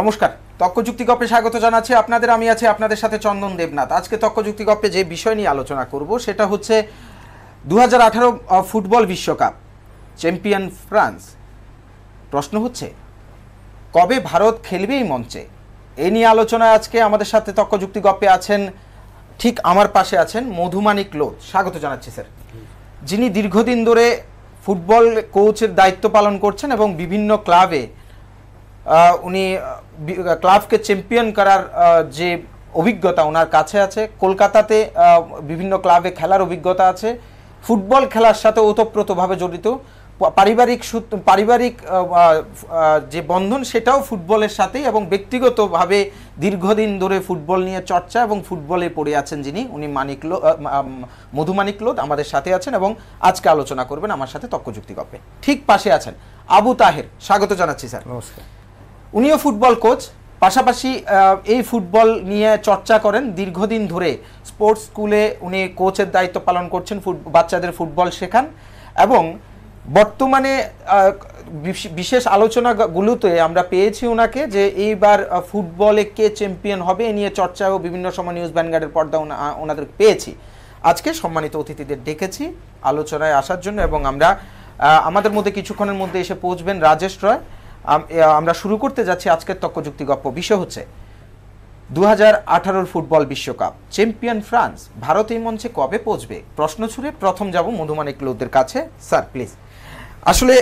নমস্কার তর্কযুক্তি গপ্পে স্বাগত জানাচ্ছি আপনাদের আমি আছি আপনাদের সাথে চন্দন দেবনাথ আজকে তর্কযুক্তি গপ্পে যে বিষয় নিয়ে আলোচনা করব সেটা হচ্ছে দু ফুটবল বিশ্বকাপ চ্যাম্পিয়ন ফ্রান্স প্রশ্ন হচ্ছে কবে ভারত খেলবে এই মঞ্চে এ নিয়ে আলোচনায় আজকে আমাদের সাথে তর্কযুক্তি গপ্পে আছেন ঠিক আমার পাশে আছেন মধুমানিক লোধ স্বাগত জানাচ্ছি স্যার যিনি দীর্ঘদিন ধরে ফুটবল কোচের দায়িত্ব পালন করছেন এবং বিভিন্ন ক্লাবে উনি ক্লাবকে চ্যাম্পিয়ন করার যে অভিজ্ঞতা ওনার কাছে আছে কলকাতাতে বিভিন্ন ক্লাবে খেলার অভিজ্ঞতা আছে ফুটবল খেলার সাথে ওতপ্রোতভাবে জড়িত পারিবারিক পারিবারিক যে বন্ধন সেটাও ফুটবলের সাথেই এবং ব্যক্তিগতভাবে দীর্ঘদিন ধরে ফুটবল নিয়ে চর্চা এবং ফুটবলে পড়ে আছেন যিনি উনি মানিক মধুমানিক লোদ আমাদের সাথে আছেন এবং আজকে আলোচনা করবেন আমার সাথে তর্কযুক্তি গল্পে ঠিক পাশে আছেন আবু তাহের স্বাগত জানাচ্ছি স্যার নমস্কার উনিও ফুটবল কোচ পাশাপাশি এই ফুটবল নিয়ে চর্চা করেন দীর্ঘদিন ধরে স্পোর্টস স্কুলে উনি কোচের দায়িত্ব পালন করছেন বাচ্চাদের ফুটবল শেখান এবং বর্তমানে বিশেষ আলোচনাগুলোতে আমরা পেয়েছি ওনাকে যে এইবার ফুটবলে কে চ্যাম্পিয়ন হবে এ নিয়ে চর্চাও বিভিন্ন সময় নিউজ ব্যানগার্ডের পর্দা ওনাদের পেয়েছি আজকে সম্মানিত অতিথিদের ডেকেছি আলোচনায় আসার জন্য এবং আমরা আমাদের মধ্যে কিছুক্ষণের মধ্যে এসে পৌঁছবেন রাজেশ রয় আমরা শুরু করতে যাচ্ছি আজকের তর্কযুক্তি গপ্প বিষয় হচ্ছে দু হাজার ফুটবল বিশ্বকাপ চ্যাম্পিয়ন ফ্রান্স ভারত এই মঞ্চে কবে পৌঁছবে প্রশ্ন ছুড়ে প্রথম যাব মধুমানিক লোদের কাছে স্যার প্লিজ আসলে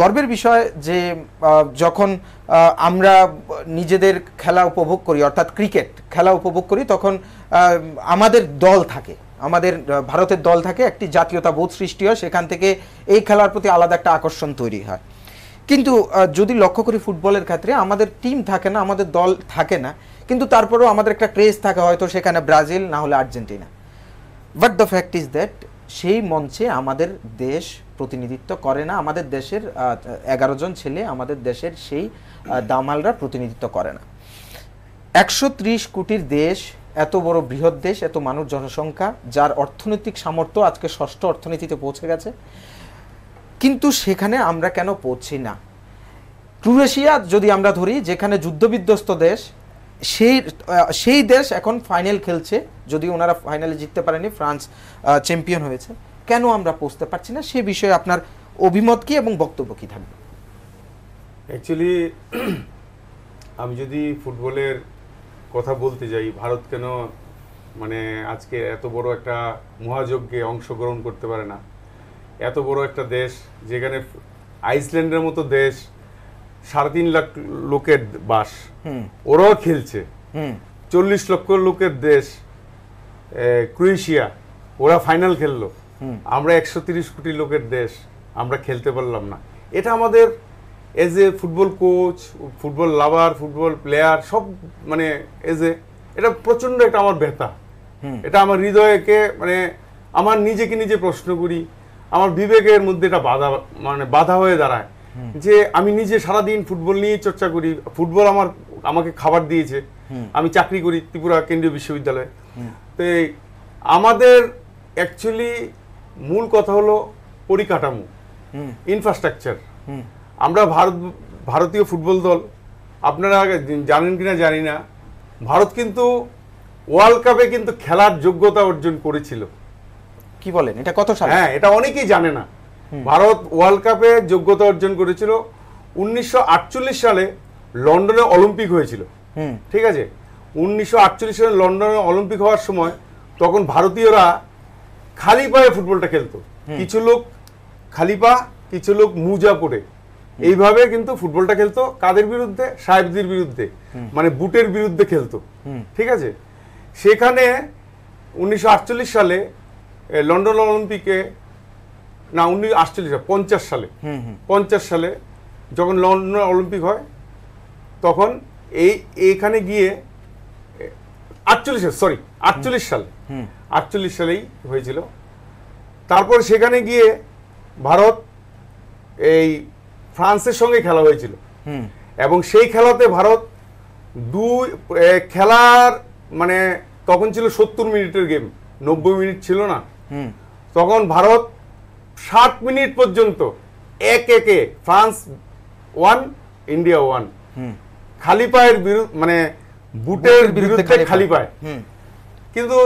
গর্বের বিষয় যে যখন আমরা নিজেদের খেলা উপভোগ করি অর্থাৎ ক্রিকেট খেলা উপভোগ করি তখন আমাদের দল থাকে আমাদের ভারতের দল থাকে একটি জাতীয়তা বোধ সৃষ্টি হয় সেখান থেকে এই খেলার প্রতি আলাদা একটা আকর্ষণ তৈরি হয় কিন্তু যদি লক্ষ্য করি ফুটবলের ক্ষেত্রে আমাদের টিম থাকে না আমাদের দল থাকে না কিন্তু তারপরেও আমাদের একটা ক্রেজ থাকে হয়তো সেখানে ব্রাজিল না হলে Argentina but the fact is that সেই মঞ্চে আমাদের দেশ প্রতিনিধিত্ব করে না আমাদের দেশের এগারো জন ছেলে আমাদের দেশের সেই দামালরা প্রতিনিধিত্ব করে না একশো ত্রিশ কোটির দেশ এত বড় বৃহৎ দেশ এত মানুষ জনসংখ্যা যার অর্থনৈতিক সামর্থ্য আজকে ষষ্ঠ অর্থনীতিতে পৌঁছে গেছে কিন্তু সেখানে আমরা কেন পৌঁছি না ক্রুয়েশিয়া যদি আমরা ধরি যেখানে যুদ্ধবিধ্বস্ত দেশ সেই সেই দেশ এখন ফাইনাল খেলছে যদি ওনারা ফাইনালে জিততে পারেনি ফ্রান্স চ্যাম্পিয়ন হয়েছে কেন আমরা পৌঁছতে পারছি না সে বিষয়ে আপনার অভিমত কি এবং বক্তব্য কী থাকবে অ্যাকচুয়ালি আমি যদি ফুটবলের কথা বলতে যাই ভারত কেন মানে আজকে এত বড় একটা মহাযজ্ঞে অংশগ্রহণ করতে পারে না এত বড় একটা দেশ যেখানে আইসল্যান্ডের মতো দেশ সাড়ে তিন লাখ লোকের বাস ওরাও খেলছে চল্লিশ লক্ষ লোকের দেশ ক্রোয়েশিয়া ওরা ফাইনাল খেললো আমরা একশো তিরিশ কোটি লোকের দেশ আমরা খেলতে পারলাম না এটা আমাদের as a football coach football lover football player সব মানে এজ এ এটা প্রচণ্ড একটা আমার ব্যথা এটা আমার হৃদয়কে মানে আমার নিজেকে নিজে প্রশ্ন করি আমার বিবেকের মধ্যে এটা বাধা মানে বাধা হয়ে দাঁড়ায় যে আমি নিজে সারাদিন ফুটবল নিয়ে চর্চা করি ফুটবল আমার আমাকে খাবার দিয়েছে আমি চাকরি করি ত্রিপুরা কেন্দ্রীয় বিশ্ববিদ্যালয়ে তো আমাদের অ্যাকচুয়ালি মূল কথা হলো পরিকাঠামো ইনফ্রাস্ট্রাকচার আমরা ভারত ভারতীয় ফুটবল দল আপনারা জানেন কিনা জানি না ভারত কিন্তু ওয়ার্ল্ড কাপে কিন্তু খেলার যোগ্যতা অর্জন করেছিল কি বলেন এটা কত সাল হ্যাঁ এটা অনেকেই জানে না ভারত ওয়ার্ল্ড কাপে যোগ্যতা অর্জন করেছিল উনিশশো সালে লন্ডনে অলিম্পিক হয়েছিল ঠিক আছে উনিশশো সালে লন্ডনে অলিম্পিক হওয়ার সময় তখন ভারতীয়রা খালি পায়ে ফুটবলটা খেলতো কিছু লোক খালি পা কিছু লোক মুজা পরে এইভাবে কিন্তু ফুটবলটা খেলতো কাদের বিরুদ্ধে সাহেবদের বিরুদ্ধে মানে বুটের বিরুদ্ধে খেলতো ঠিক আছে সেখানে উনিশশো সালে লন্ডন অলিম্পিকে না উনি আটচল্লিশ পঞ্চাশ সালে পঞ্চাশ সালে যখন লন্ডন অলিম্পিক হয় তখন এই এইখানে গিয়ে আটচল্লিশ সরি আটচল্লিশ সালে আটচল্লিশ সালেই হয়েছিল তারপর সেখানে গিয়ে ভারত এই ফ্রান্সের সঙ্গে খেলা হয়েছিল এবং সেই খেলাতে ভারত দুই খেলার মানে তখন ছিল সত্তর মিনিটের গেম নব্বই মিনিট ছিল না তখন ভারত ষাট মিনিট পর্যন্ত এক একে ফ্রান্স ওয়ান ইন্ডিয়া ওয়ান খালি পায়ের মানে বুটের বিরুদ্ধে খালি পায় কিন্তু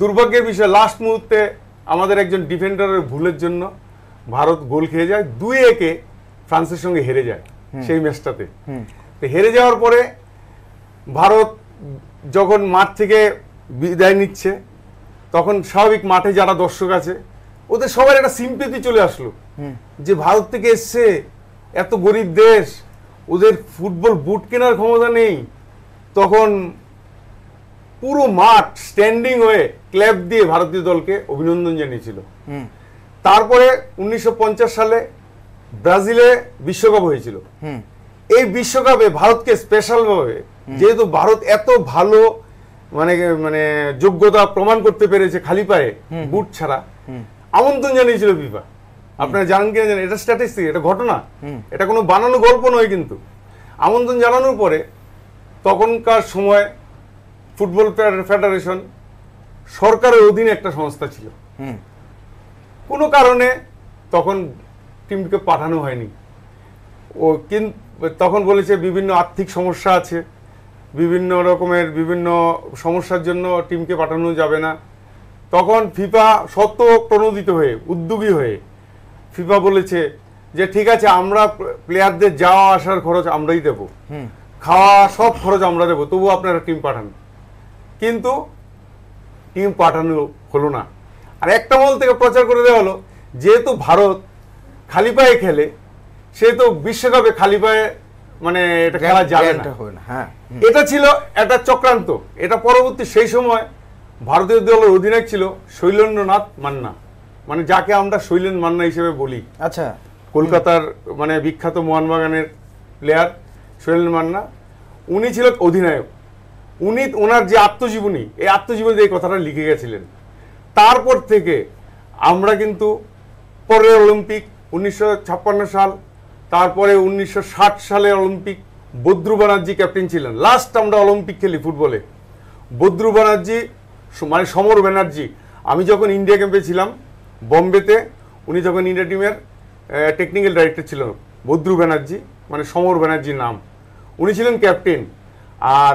দুর্ভাগ্যের বিষয় লাস্ট মুহূর্তে আমাদের একজন ডিফেন্ডারের ভুলের জন্য ভারত গোল খেয়ে যায় দুই একে ফ্রান্সের সঙ্গে হেরে যায় সেই ম্যাচটাতে তো হেরে যাওয়ার পরে ভারত যখন মাঠ থেকে বিদায় নিচ্ছে তখন স্বাভাবিক মাঠে যারা দর্শক আছে ওদের সবার একটা সিম্পেতি চলে আসলো যে ভারত থেকে এসছে এত গরিব দেশ ওদের ফুটবল বুট কেনার ক্ষমতা নেই তখন পুরো মাঠ স্ট্যান্ডিং হয়ে ক্ল্যাপ দিয়ে ভারতীয় দলকে অভিনন্দন জানিয়েছিল তারপরে উনিশশো সালে ব্রাজিলে বিশ্বকাপ হয়েছিল এই বিশ্বকাপে ভারতকে স্পেশালভাবে যেহেতু ভারত এত ভালো মানে মানে যোগ্যতা প্রমাণ করতে পেরেছে খালি পায়ে বুট ছাড়া আমন্ত্রণ জানিয়েছিল বিভা আপনারা জানেন কিনা জানেন এটা স্ট্যাটিস্টিক এটা ঘটনা এটা কোনো বানানো গল্প নয় কিন্তু আমন্ত্রণ জানানোর পরে তখনকার সময় ফুটবল ফেডারেশন সরকারের অধীনে একটা সংস্থা ছিল কোনো কারণে তখন টিমকে পাঠানো হয়নি ও কিন্তু তখন বলেছে বিভিন্ন আর্থিক সমস্যা আছে বিভিন্ন রকমের বিভিন্ন সমস্যার জন্য টিমকে পাঠানো যাবে না তখন ফিফা সত্য প্রণোদিত হয়ে উদ্যোগী হয়ে ফিফা বলেছে যে ঠিক আছে আমরা প্লেয়ারদের যাওয়া আসার খরচ আমরাই দেবো খাওয়া সব খরচ আমরা দেবো তবু আপনারা টিম পাঠান কিন্তু টিম পাঠানো হলো না আর একটা মল থেকে প্রচার করে দেওয়া হলো যেহেতু ভারত খালি পায়ে খেলে সেহেতু বিশ্বকাপে খালি পায়ে মানে এটা খেলা যাবে না হ্যাঁ এটা ছিল একটা চক্রান্ত এটা পরবর্তী সেই সময় ভারতীয় দলের অধিনায়ক ছিল শৈলেন্দ্রনাথ মান্না মানে যাকে আমরা শৈলেন মান্না হিসেবে বলি আচ্ছা কলকাতার মানে বিখ্যাত মোহনবাগানের প্লেয়ার শৈলেন মান্না উনি ছিল অধিনায়ক উনি ওনার যে আত্মজীবনী এই আত্মজীবনী এই কথাটা লিখে গেছিলেন তারপর থেকে আমরা কিন্তু পরের অলিম্পিক উনিশশো সাল তারপরে উনিশশো সালে অলিম্পিক বদ্রু ব্যানার্জি ক্যাপ্টেন ছিলেন লাস্ট আমরা অলিম্পিক খেলি ফুটবলে বদ্রু ব্যানার্জি মানে সমর ব্যানার্জি আমি যখন ইন্ডিয়া ক্যাম্পে ছিলাম বম্বেতে উনি যখন ইন্ডিয়া টিমের টেকনিক্যাল ডাইরেক্টর ছিলেন বদ্রু ব্যানার্জি মানে সমর ব্যানার্জির নাম উনি ছিলেন ক্যাপ্টেন আর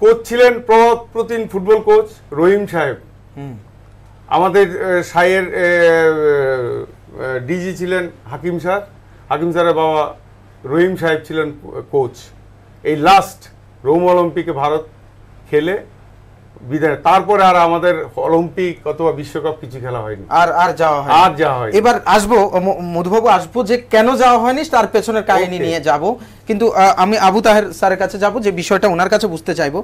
কোচ ছিলেন প্রভাত প্রতিন ফুটবল কোচ রহিম সাহেব আমাদের সাইয়ের ডিজি ছিলেন হাকিম স্যার হাকিম স্যারের বাবা রহিম সাহেব ছিলেন কোচ এই লাস্ট রোম অলিম্পিকে ভারত খেলে বিদায় তারপরে আর আমাদের অলিম্পিক অথবা বিশ্বকাপ কিছু খেলা হয়নি আর আর যাওয়া হয় আর যাওয়া হয় এবার আসবো মধুবাবু আসবো যে কেন যাওয়া হয়নি তার পেছনের কাহিনী নিয়ে যাব কিন্তু আমি আবু তাহের স্যারের কাছে যাব যে বিষয়টা ওনার কাছে বুঝতে চাইবো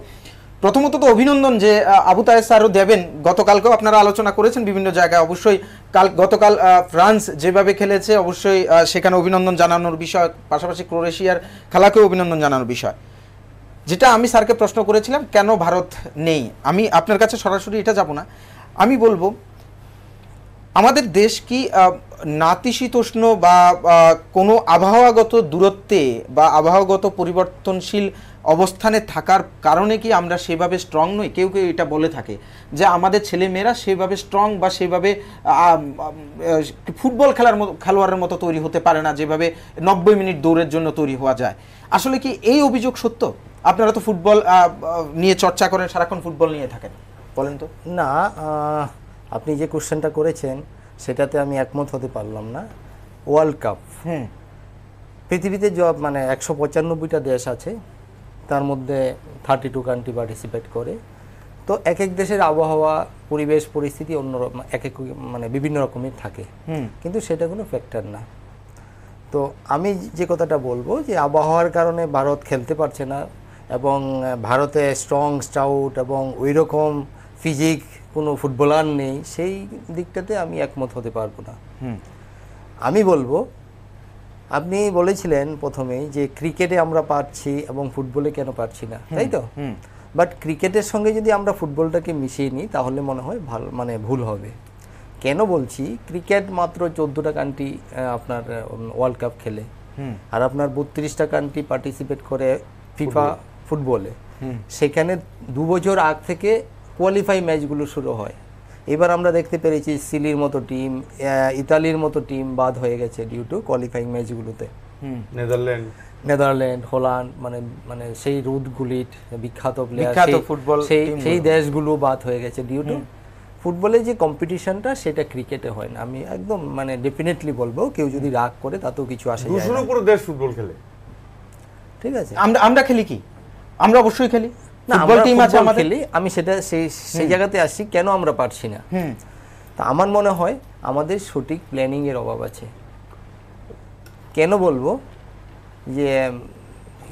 প্রথমত তো অভিনন্দন যে আবু তায়ে স্যারও দেবেন গতকালকেও আপনারা আলোচনা করেছেন বিভিন্ন জায়গায় অবশ্যই কাল গতকাল ফ্রান্স যেভাবে খেলেছে অবশ্যই সেখানে অভিনন্দন জানানোর বিষয় পাশাপাশি ক্রোয়েশিয়ার খেলাকেও অভিনন্দন জানানোর বিষয় যেটা আমি স্যারকে প্রশ্ন করেছিলাম কেন ভারত নেই আমি আপনার কাছে সরাসরি এটা যাব না আমি বলবো আমাদের দেশ কি নাতিশীতোষ্ণ বা কোনো আবহাওয়াগত দূরত্বে বা আবহাওয়াগত পরিবর্তনশীল অবস্থানে থাকার কারণে কি আমরা সেভাবে স্ট্রং নই কেউ কেউ এটা বলে থাকে যে আমাদের ছেলেমেয়েরা সেভাবে স্ট্রং বা সেভাবে ফুটবল খেলার মতো খেলোয়াড়ের মতো তৈরি হতে পারে না যেভাবে নব্বই মিনিট দৌড়ের জন্য তৈরি হওয়া যায় আসলে কি এই অভিযোগ সত্য আপনারা তো ফুটবল নিয়ে চর্চা করেন সারাক্ষণ ফুটবল নিয়ে থাকেন বলেন তো না আপনি যে কোশ্চেনটা করেছেন সেটাতে আমি একমত হতে পারলাম না ওয়ার্ল্ড কাপ হ্যাঁ পৃথিবীতে মানে একশো পঁচানব্বইটা দেশ আছে তার মধ্যে থার্টি টু কান্ট্রি পার্টিসিপেট করে তো এক এক দেশের আবহাওয়া পরিবেশ পরিস্থিতি অন্য এক এক মানে বিভিন্ন রকমের থাকে কিন্তু সেটা কোনো ফ্যাক্টর না তো আমি যে কথাটা বলবো যে আবহাওয়ার কারণে ভারত খেলতে পারছে না এবং ভারতে স্ট্রং স্টাউট এবং ওই রকম ফিজিক কোনো ফুটবলার নেই সেই দিকটাতে আমি একমত হতে পারবো না আমি বলবো আপনি বলেছিলেন প্রথমেই যে ক্রিকেটে আমরা পারছি এবং ফুটবলে কেন পারছি না তাই তো বাট ক্রিকেটের সঙ্গে যদি আমরা ফুটবলটাকে মিশিয়ে নিই তাহলে মনে হয় ভালো মানে ভুল হবে কেন বলছি ক্রিকেট মাত্র চোদ্দোটা কান্ট্রি আপনার ওয়ার্ল্ড কাপ খেলে আর আপনার বত্রিশটা কান্ট্রি পার্টিসিপেট করে ফিফা ফুটবলে সেখানে দু বছর আগ থেকে কোয়ালিফাই ম্যাচগুলো শুরু হয় এবার আমরা দেখতে পেরেছি সিলির মতো টিম ইতালির মতো টিম বাদ হয়ে গেছে ডিউ টু কোয়ালিফাইং ম্যাচগুলোতে নেদারল্যান্ড নেদারল্যান্ড হল্যান্ড মানে মানে সেই রুদগুলির বিখ্যাত প্লেয়ার ফুটবল সেই সেই দেশগুলো বাদ হয়ে গেছে ডিউ টু ফুটবলে যে কম্পিটিশনটা সেটা ক্রিকেটে হয় না আমি একদম মানে ডেফিনেটলি বলবো কেউ যদি রাগ করে তাতেও কিছু আসে দুশোর দেশ ফুটবল খেলে ঠিক আছে আমরা আমরা খেলি কি আমরা অবশ্যই খেলি আমি সেটা সেই সেই জায়গাতে আসছি কেন আমরা পারছি না তা আমার মনে হয় আমাদের সঠিক প্ল্যানিং এর অভাব আছে কেন বলবো যে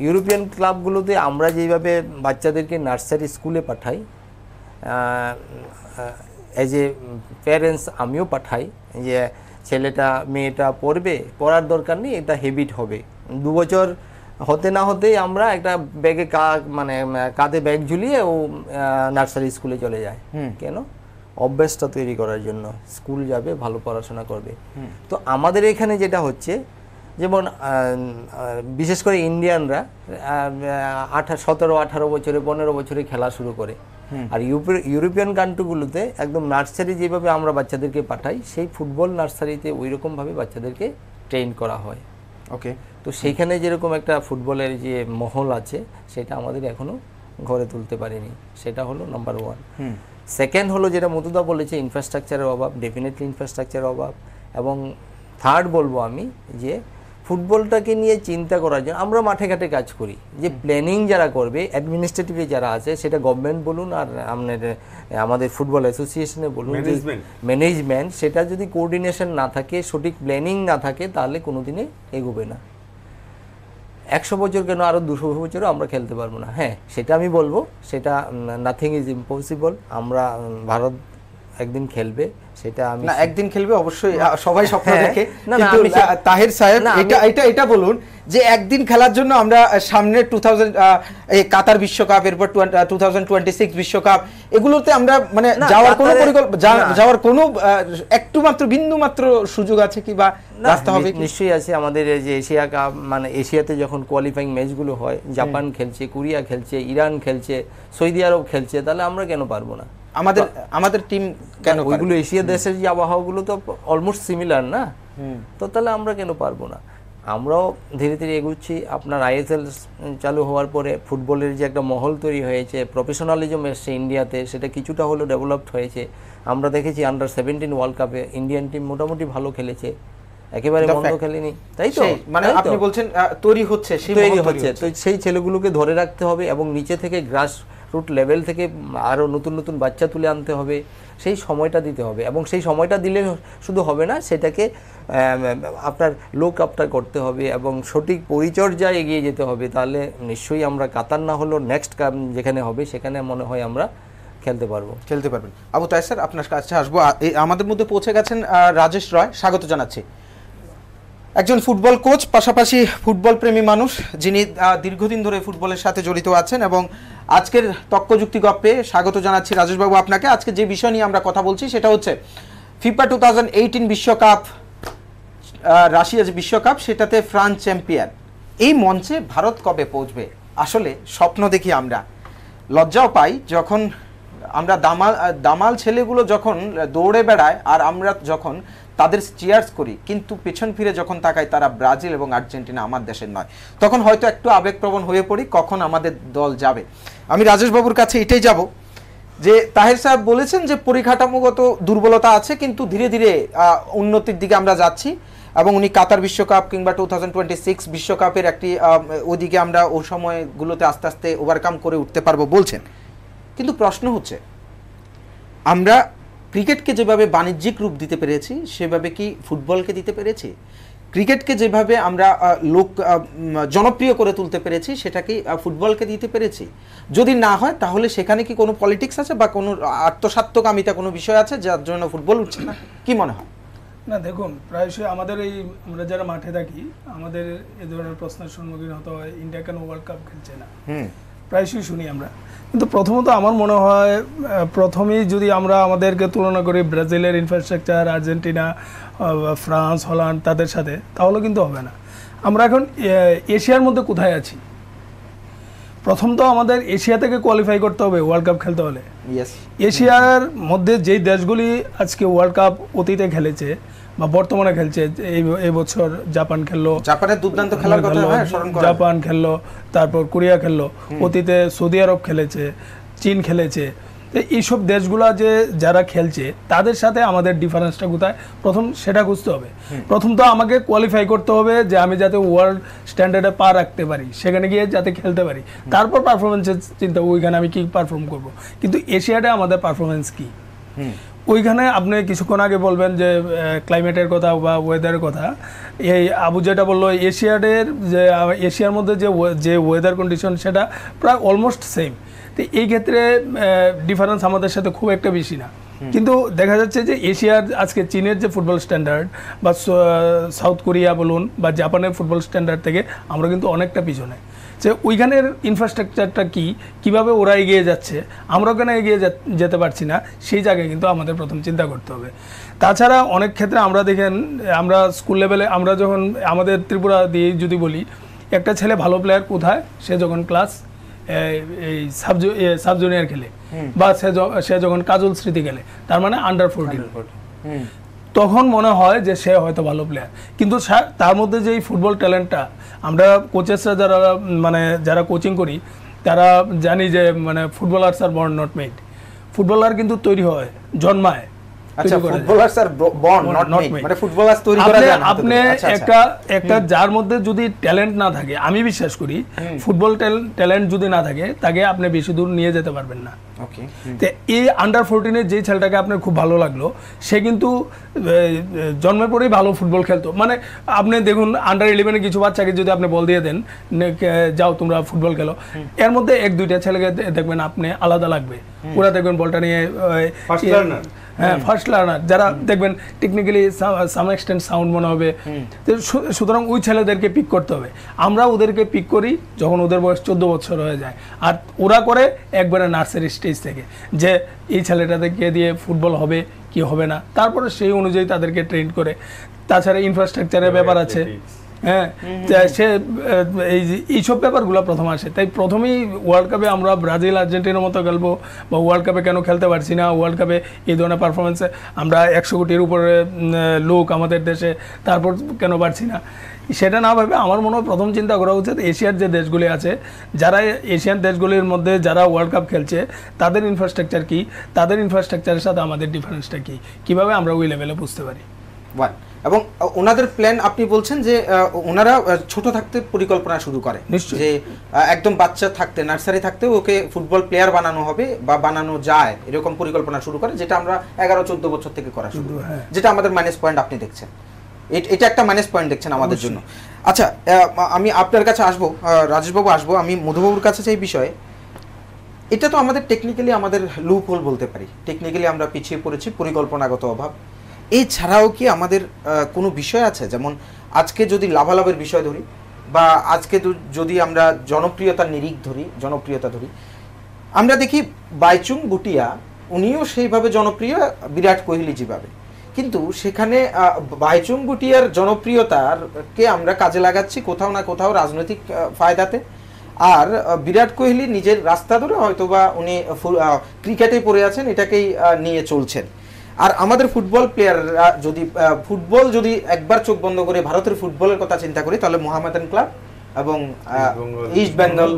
ইউরোপিয়ান ক্লাবগুলোতে আমরা যেভাবে বাচ্চাদেরকে নার্সারি স্কুলে পাঠাই এজ এ প্যারেন্টস আমিও পাঠাই যে ছেলেটা মেয়েটা পড়বে পড়ার দরকার নেই এটা হেবিট হবে দু বছর হতে না হতেই আমরা একটা ব্যাগে মানে কাঁধে ব্যাগ ঝুলিয়ে ও নার্সারি স্কুলে চলে যায় কেন অভ্যাসটা তৈরি করার জন্য স্কুল যাবে ভালো পড়াশোনা করবে তো আমাদের এখানে যেটা হচ্ছে যেমন বিশেষ করে ইন্ডিয়ানরা আঠা সতেরো আঠারো বছরে পনেরো বছরে খেলা শুরু করে আর ইউরোপিয়ান কান্ট্রিগুলোতে একদম নার্সারি যেভাবে আমরা বাচ্চাদেরকে পাঠাই সেই ফুটবল নার্সারিতে ওই রকমভাবে বাচ্চাদেরকে ট্রেন করা হয় ওকে তো সেইখানে যেরকম একটা ফুটবলের যে মহল আছে সেটা আমাদের এখনও ঘরে তুলতে পারিনি সেটা হলো নাম্বার ওয়ান সেকেন্ড হলো যেটা মধুদা বলেছে ইনফ্রাস্ট্রাকচারের অভাব ডেফিনেটলি ইনফ্রাস্ট্রাকচারের অভাব এবং থার্ড বলবো আমি যে ফুটবলটাকে নিয়ে চিন্তা করার জন্য আমরা মাঠে ঘাটে কাজ করি যে প্ল্যানিং যারা করবে অ্যাডমিনিস্ট্রেটিভে যারা আছে সেটা গভর্নমেন্ট বলুন আর আমাদের আমাদের ফুটবল অ্যাসোসিয়েশনে বলুন ম্যানেজমেন্ট সেটা যদি কোঅর্ডিনেশন না থাকে সঠিক প্ল্যানিং না থাকে তাহলে কোনো দিনে এগোবে না একশো বছর কেন আরও দুশো বছরও আমরা খেলতে পারবো না হ্যাঁ সেটা আমি বলবো সেটা নাথিং ইজ ইম্পসিবল আমরা ভারত একদিন খেলবে সেটা আমি না একদিন খেলবে অবশ্যই সবাই স্বপ্ন হ্যাঁ। দেখে কিন্তু তাহের সাহেব এটা এটা এটা বলুন যে একদিন খেলার জন্য আমরা সামনে টু কাতার বিশ্বকাপ এরপর টু বিশ্বকাপ এগুলোতে আমরা মানে যাওয়ার কোনো পরিকল্পনা যাওয়ার কোনো একটু মাত্র বিন্দু মাত্র সুযোগ আছে কি বা রাস্তা হবে নিশ্চয়ই আছে আমাদের যে এশিয়া কাপ মানে এশিয়াতে যখন কোয়ালিফাইং ম্যাচগুলো হয় জাপান খেলছে কোরিয়া খেলছে ইরান খেলছে সৌদি আরব খেলছে তাহলে আমরা কেন পারবো না আমাদের আমাদের টিম কেন ওইগুলো এশিয়া দেশের যে আবহাওয়াগুলো তো অলমোস্ট সিমিলার না তো তাহলে আমরা কেন পারবো না আমরাও ধীরে ধীরে এগুচ্ছি আপনার আইএসএল চালু হওয়ার পরে ফুটবলের যে একটা মহল তৈরি হয়েছে প্রফেশনালিজম এসছে ইন্ডিয়াতে সেটা কিছুটা হলেও ডেভেলপড হয়েছে আমরা দেখেছি আন্ডার সেভেন্টিন ওয়ার্ল্ড কাপে ইন্ডিয়ান টিম মোটামুটি ভালো খেলেছে একেবারে বন্ধ খেলেনি তাই তো মানে আপনি বলছেন তৈরি হচ্ছে তৈরি হচ্ছে তো সেই ছেলেগুলোকে ধরে রাখতে হবে এবং নিচে থেকে গ্রাস রুট লেভেল থেকে আরও নতুন নতুন বাচ্চা তুলে আনতে হবে সেই সময়টা দিতে হবে এবং সেই সময়টা দিলে শুধু হবে না সেটাকে আপনার লোক আপটা করতে হবে এবং সঠিক পরিচর্যায় এগিয়ে যেতে হবে তাহলে নিশ্চয়ই আমরা কাতার না হলেও নেক্সট যেখানে হবে সেখানে মনে হয় আমরা খেলতে পারবো খেলতে পারবেন আবু তাই স্যার আপনার কাছে আসবো আমাদের মধ্যে পৌঁছে গেছেন রাজেশ রয় স্বাগত জানাচ্ছি একজন ফুটবল কোচ পাশাপাশি ফুটবল প্রেমী মানুষ যিনি দীর্ঘদিন ধরে ফুটবলের সাথে জড়িত আছেন এবং আজকের তক্কযুক্তি গপ্পে স্বাগত জানাচ্ছি রাজেশবাবু আপনাকে আজকে যে বিষয় নিয়ে আমরা কথা বলছি সেটা হচ্ছে ফিফা টু বিশ্বকাপ রাশিয়া যে বিশ্বকাপ সেটাতে ফ্রান্স চ্যাম্পিয়ন এই মঞ্চে ভারত কবে পৌঁছবে আসলে স্বপ্ন দেখি আমরা লজ্জাও পাই যখন আমরা দামাল দামাল ছেলেগুলো যখন দৌড়ে বেড়ায় আর আমরা যখন তাদের চেয়ার্স করি কিন্তু পেছন ফিরে যখন তাকাই তারা ব্রাজিল এবং আর্জেন্টিনা আমার দেশের নয় তখন হয়তো একটু আবেগপ্রবণ হয়ে পড়ি কখন আমাদের দল যাবে আমি রাজেশবাবুর কাছে এটাই যাব যে তাহের সাহেব বলেছেন যে পরিকাঠামোগত দুর্বলতা আছে কিন্তু ধীরে ধীরে উন্নতির দিকে আমরা যাচ্ছি এবং উনি কাতার বিশ্বকাপ কিংবা টু থাউজেন্ড টোয়েন্টি সিক্স বিশ্বকাপের একটি ওদিকে আমরা ওই সময়গুলোতে আস্তে আস্তে ওভারকাম করে উঠতে পারবো বলছেন কিন্তু প্রশ্ন হচ্ছে আমরা ক্রিকেটকে যেভাবে বাণিজ্যিক রূপ দিতে পেরেছি সেভাবে কি ফুটবলকে দিতে পেরেছি ক্রিকেটকে যেভাবে আমরা লোক জনপ্রিয় করে তুলতে পেরেছি সেটা কি ফুটবলকে দিতে পেরেছি যদি না হয় তাহলে সেখানে কি কোনো পলিটিক্স আছে বা কোনো আত্মস্বার্থকামিতা কোনো বিষয় আছে যার জন্য ফুটবল উঠছে না কি মনে হয় না দেখুন প্রায়শই আমাদের এই আমরা যারা মাঠে থাকি আমাদের এ ধরনের প্রশ্নের সম্মুখীন হতে হয় ইন্ডিয়া কেন ওয়ার্ল্ড কাপ খেলছে না হুম প্রায়শই শুনি আমরা কিন্তু প্রথমত আমার মনে হয় প্রথমেই যদি আমরা আমাদেরকে তুলনা করি ব্রাজিলের ইনফ্রাস্ট্রাকচার আর্জেন্টিনা ফ্রান্স হল্যান্ড তাদের সাথে তাহলে কিন্তু হবে না আমরা এখন এশিয়ার মধ্যে কোথায় আছি প্রথম তো আমাদের এশিয়া থেকে কোয়ালিফাই করতে হবে ওয়ার্ল্ড কাপ খেলতে হলে এশিয়ার মধ্যে যেই দেশগুলি আজকে ওয়ার্ল্ড কাপ অতীতে খেলেছে বা বর্তমানে খেলছে এই বছর জাপান খেললো জাপানের দুর্দান্ত খেলার কথা হ্যাঁ, জাপান খেললো তারপর কোরিয়া খেললো অতীতে সৌদি আরব খেলেছে চীন খেলেছে এইসব দেশগুলো যে যারা খেলছে তাদের সাথে আমাদের ডিফারেন্সটা কোথায় প্রথম সেটা খুঁজতে হবে প্রথম তো আমাকে কোয়ালিফাই করতে হবে যে আমি যাতে ওয়ার্ল্ড স্ট্যান্ডার্ডে পা রাখতে পারি সেখানে গিয়ে যাতে খেলতে পারি তারপর পারফরমেন্সের চিন্তা ওইখানে আমি কি পারফর্ম করব কিন্তু এশিয়াটা আমাদের পারফরমেন্স কী ওইখানে আপনি কিছুক্ষণ আগে বলবেন যে ক্লাইমেটের কথা বা ওয়েদারের কথা এই আবু যেটা বললো এশিয়াডের যে এশিয়ার মধ্যে যে যে ওয়েদার কন্ডিশন সেটা প্রায় অলমোস্ট সেম তো এই ক্ষেত্রে ডিফারেন্স আমাদের সাথে খুব একটা বেশি না কিন্তু দেখা যাচ্ছে যে এশিয়ার আজকে চীনের যে ফুটবল স্ট্যান্ডার্ড বা সাউথ কোরিয়া বলুন বা জাপানের ফুটবল স্ট্যান্ডার্ড থেকে আমরা কিন্তু অনেকটা পিছনে যে ওইখানের ইনফ্রাস্ট্রাকচারটা কি কিভাবে ওরা এগিয়ে যাচ্ছে আমরা ওখানে এগিয়ে যেতে পারছি না সেই জায়গায় কিন্তু আমাদের প্রথম চিন্তা করতে হবে তাছাড়া অনেক ক্ষেত্রে আমরা দেখেন আমরা স্কুল লেভেলে আমরা যখন আমাদের ত্রিপুরা দিয়ে যদি বলি একটা ছেলে ভালো প্লেয়ার কোথায় সে যখন ক্লাস এই সাবজুনিয়ার খেলে বা সে সে যখন কাজল স্মৃতি খেলে তার মানে আন্ডার ফোরটিন তখন মনে হয় যে সে হয়তো ভালো প্লেয়ার কিন্তু স্যার তার মধ্যে যে এই ফুটবল ট্যালেন্টটা আমরা কোচেসরা যারা মানে যারা কোচিং করি তারা জানি যে মানে footballers are born not made footballer কিন্তু তৈরি হয় জন্মায় যার মধ্যে যদি ট্যালেন্ট না থাকে আমি বিশ্বাস করি ফুটবল ট্যালেন্ট যদি না থাকে তাকে আপনি বেশি দূর নিয়ে যেতে পারবেন না এই আন্ডার ফোরটিনের যে ছেলেটাকে আপনার খুব ভালো লাগলো সে কিন্তু জন্মের পরেই ভালো ফুটবল খেলতো মানে আপনি দেখুন আন্ডার ইলেভেনে কিছু বাচ্চাকে যদি আপনি বল দিয়ে দেন যাও তোমরা ফুটবল খেলো এর মধ্যে এক দুইটা ছেলেকে দেখবেন আপনি আলাদা লাগবে ওরা দেখবেন বলটা নিয়ে হ্যাঁ ফার্স্ট লার্নার যারা দেখবেন টেকনিক্যালি সাম এক্সটেন্ট সাউন্ড মনে হবে সুতরাং ওই ছেলেদেরকে পিক করতে হবে আমরা ওদেরকে পিক করি যখন ওদের বয়স চোদ্দ বছর হয়ে যায় আর ওরা করে একবারে নার্সারি স্টেজ থেকে যে এই ছেলেটাদেরকে দিয়ে ফুটবল হবে কি হবে না তারপরে সেই অনুযায়ী তাদেরকে ট্রেন করে তাছাড়া ইনফ্রাস্ট্রাকচারের ব্যাপার আছে হ্যাঁ সে এই এইসব ব্যাপারগুলো প্রথম আসে তাই প্রথমেই ওয়ার্ল্ড কাপে আমরা ব্রাজিল আর্জেন্টিনার মতো খেলবো বা ওয়ার্ল্ড কাপে কেন খেলতে পারছি না ওয়ার্ল্ড কাপে এই ধরনের পারফরমেন্সে আমরা একশো কোটির উপরে লোক আমাদের দেশে তারপর কেন পারছি না সেটা না ভাবে আমার মনে হয় প্রথম চিন্তা করা উচিত এশিয়ার যে দেশগুলি আছে যারা এশিয়ান দেশগুলির মধ্যে যারা ওয়ার্ল্ড কাপ খেলছে তাদের ইনফ্রাস্ট্রাকচার কী তাদের ইনফ্রাস্ট্রাকচারের সাথে আমাদের ডিফারেন্সটা কী কীভাবে আমরা ওই লেভেলে বুঝতে পারি ওয়ান এবং ওনাদের প্ল্যান আপনি বলছেন যে ওনারা ছোট থাকতে পরিকল্পনা শুরু করে যে একদম বাচ্চা থাকতে নার্সারি থাকতে ওকে ফুটবল প্লেয়ার বানানো হবে বা বানানো যায় এরকম পরিকল্পনা শুরু করে যেটা আমরা এগারো চোদ্দ বছর থেকে করা শুরু হ্যাঁ। যেটা আমাদের মাইনাস পয়েন্ট আপনি দেখছেন এটা একটা মাইনাস পয়েন্ট দেখছেন আমাদের জন্য আচ্ছা আমি আপনার কাছে আসবো রাজেশবাবু আসবো আমি মধুবাবুর কাছে সেই বিষয়ে এটা তো আমাদের টেকনিক্যালি আমাদের লুপ হোল বলতে পারি টেকনিক্যালি আমরা পিছিয়ে পড়েছি পরিকল্পনাগত অভাব এছাড়াও কি আমাদের কোনো বিষয় আছে যেমন আজকে যদি লাভালাভের বিষয় ধরি বা আজকে যদি আমরা জনপ্রিয়তার নিরিখ ধরি জনপ্রিয়তা ধরি আমরা দেখি বাইচুং বুটিয়া উনিও সেইভাবে জনপ্রিয় বিরাট কোহলি যেভাবে কিন্তু সেখানে বাইচুং বুটিয়ার জনপ্রিয়তারকে আমরা কাজে লাগাচ্ছি কোথাও না কোথাও রাজনৈতিক ফায়দাতে আর বিরাট কোহলি নিজের রাস্তা ধরে হয়তোবা উনি ক্রিকেটে পড়ে আছেন এটাকেই নিয়ে চলছেন আর আমাদের ফুটবল প্লেয়াররা যদি ফুটবল যদি একবার চোখ বন্ধ করে ভারতের ফুটবলের কথা চিন্তা করি তাহলে মোহামেদান ক্লাব এবং ইস্ট বেঙ্গল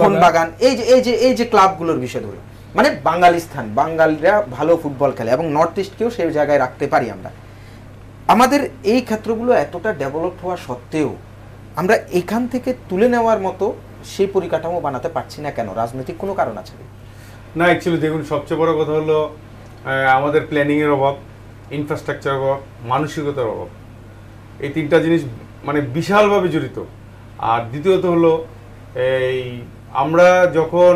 মোহনবাগান এই যে এই যে এই যে ক্লাবগুলোর বিষয় ধরে মানে বাঙালিস্থান বাঙালিরা ভালো ফুটবল খেলে এবং নর্থ ইস্টকেও সেই জায়গায় রাখতে পারি আমরা আমাদের এই ক্ষেত্রগুলো এতটা ডেভেলপ হওয়া সত্ত্বেও আমরা এখান থেকে তুলে নেওয়ার মতো সেই পরিকাঠামো বানাতে পারছি না কেন রাজনৈতিক কোনো কারণ আছে না অ্যাকচুয়ালি দেখুন সবচেয়ে বড় কথা হলো আমাদের প্ল্যানিংয়ের অভাব ইনফ্রাস্ট্রাকচার অভাব মানসিকতার অভাব এই তিনটা জিনিস মানে বিশালভাবে জড়িত আর দ্বিতীয়ত হলো এই আমরা যখন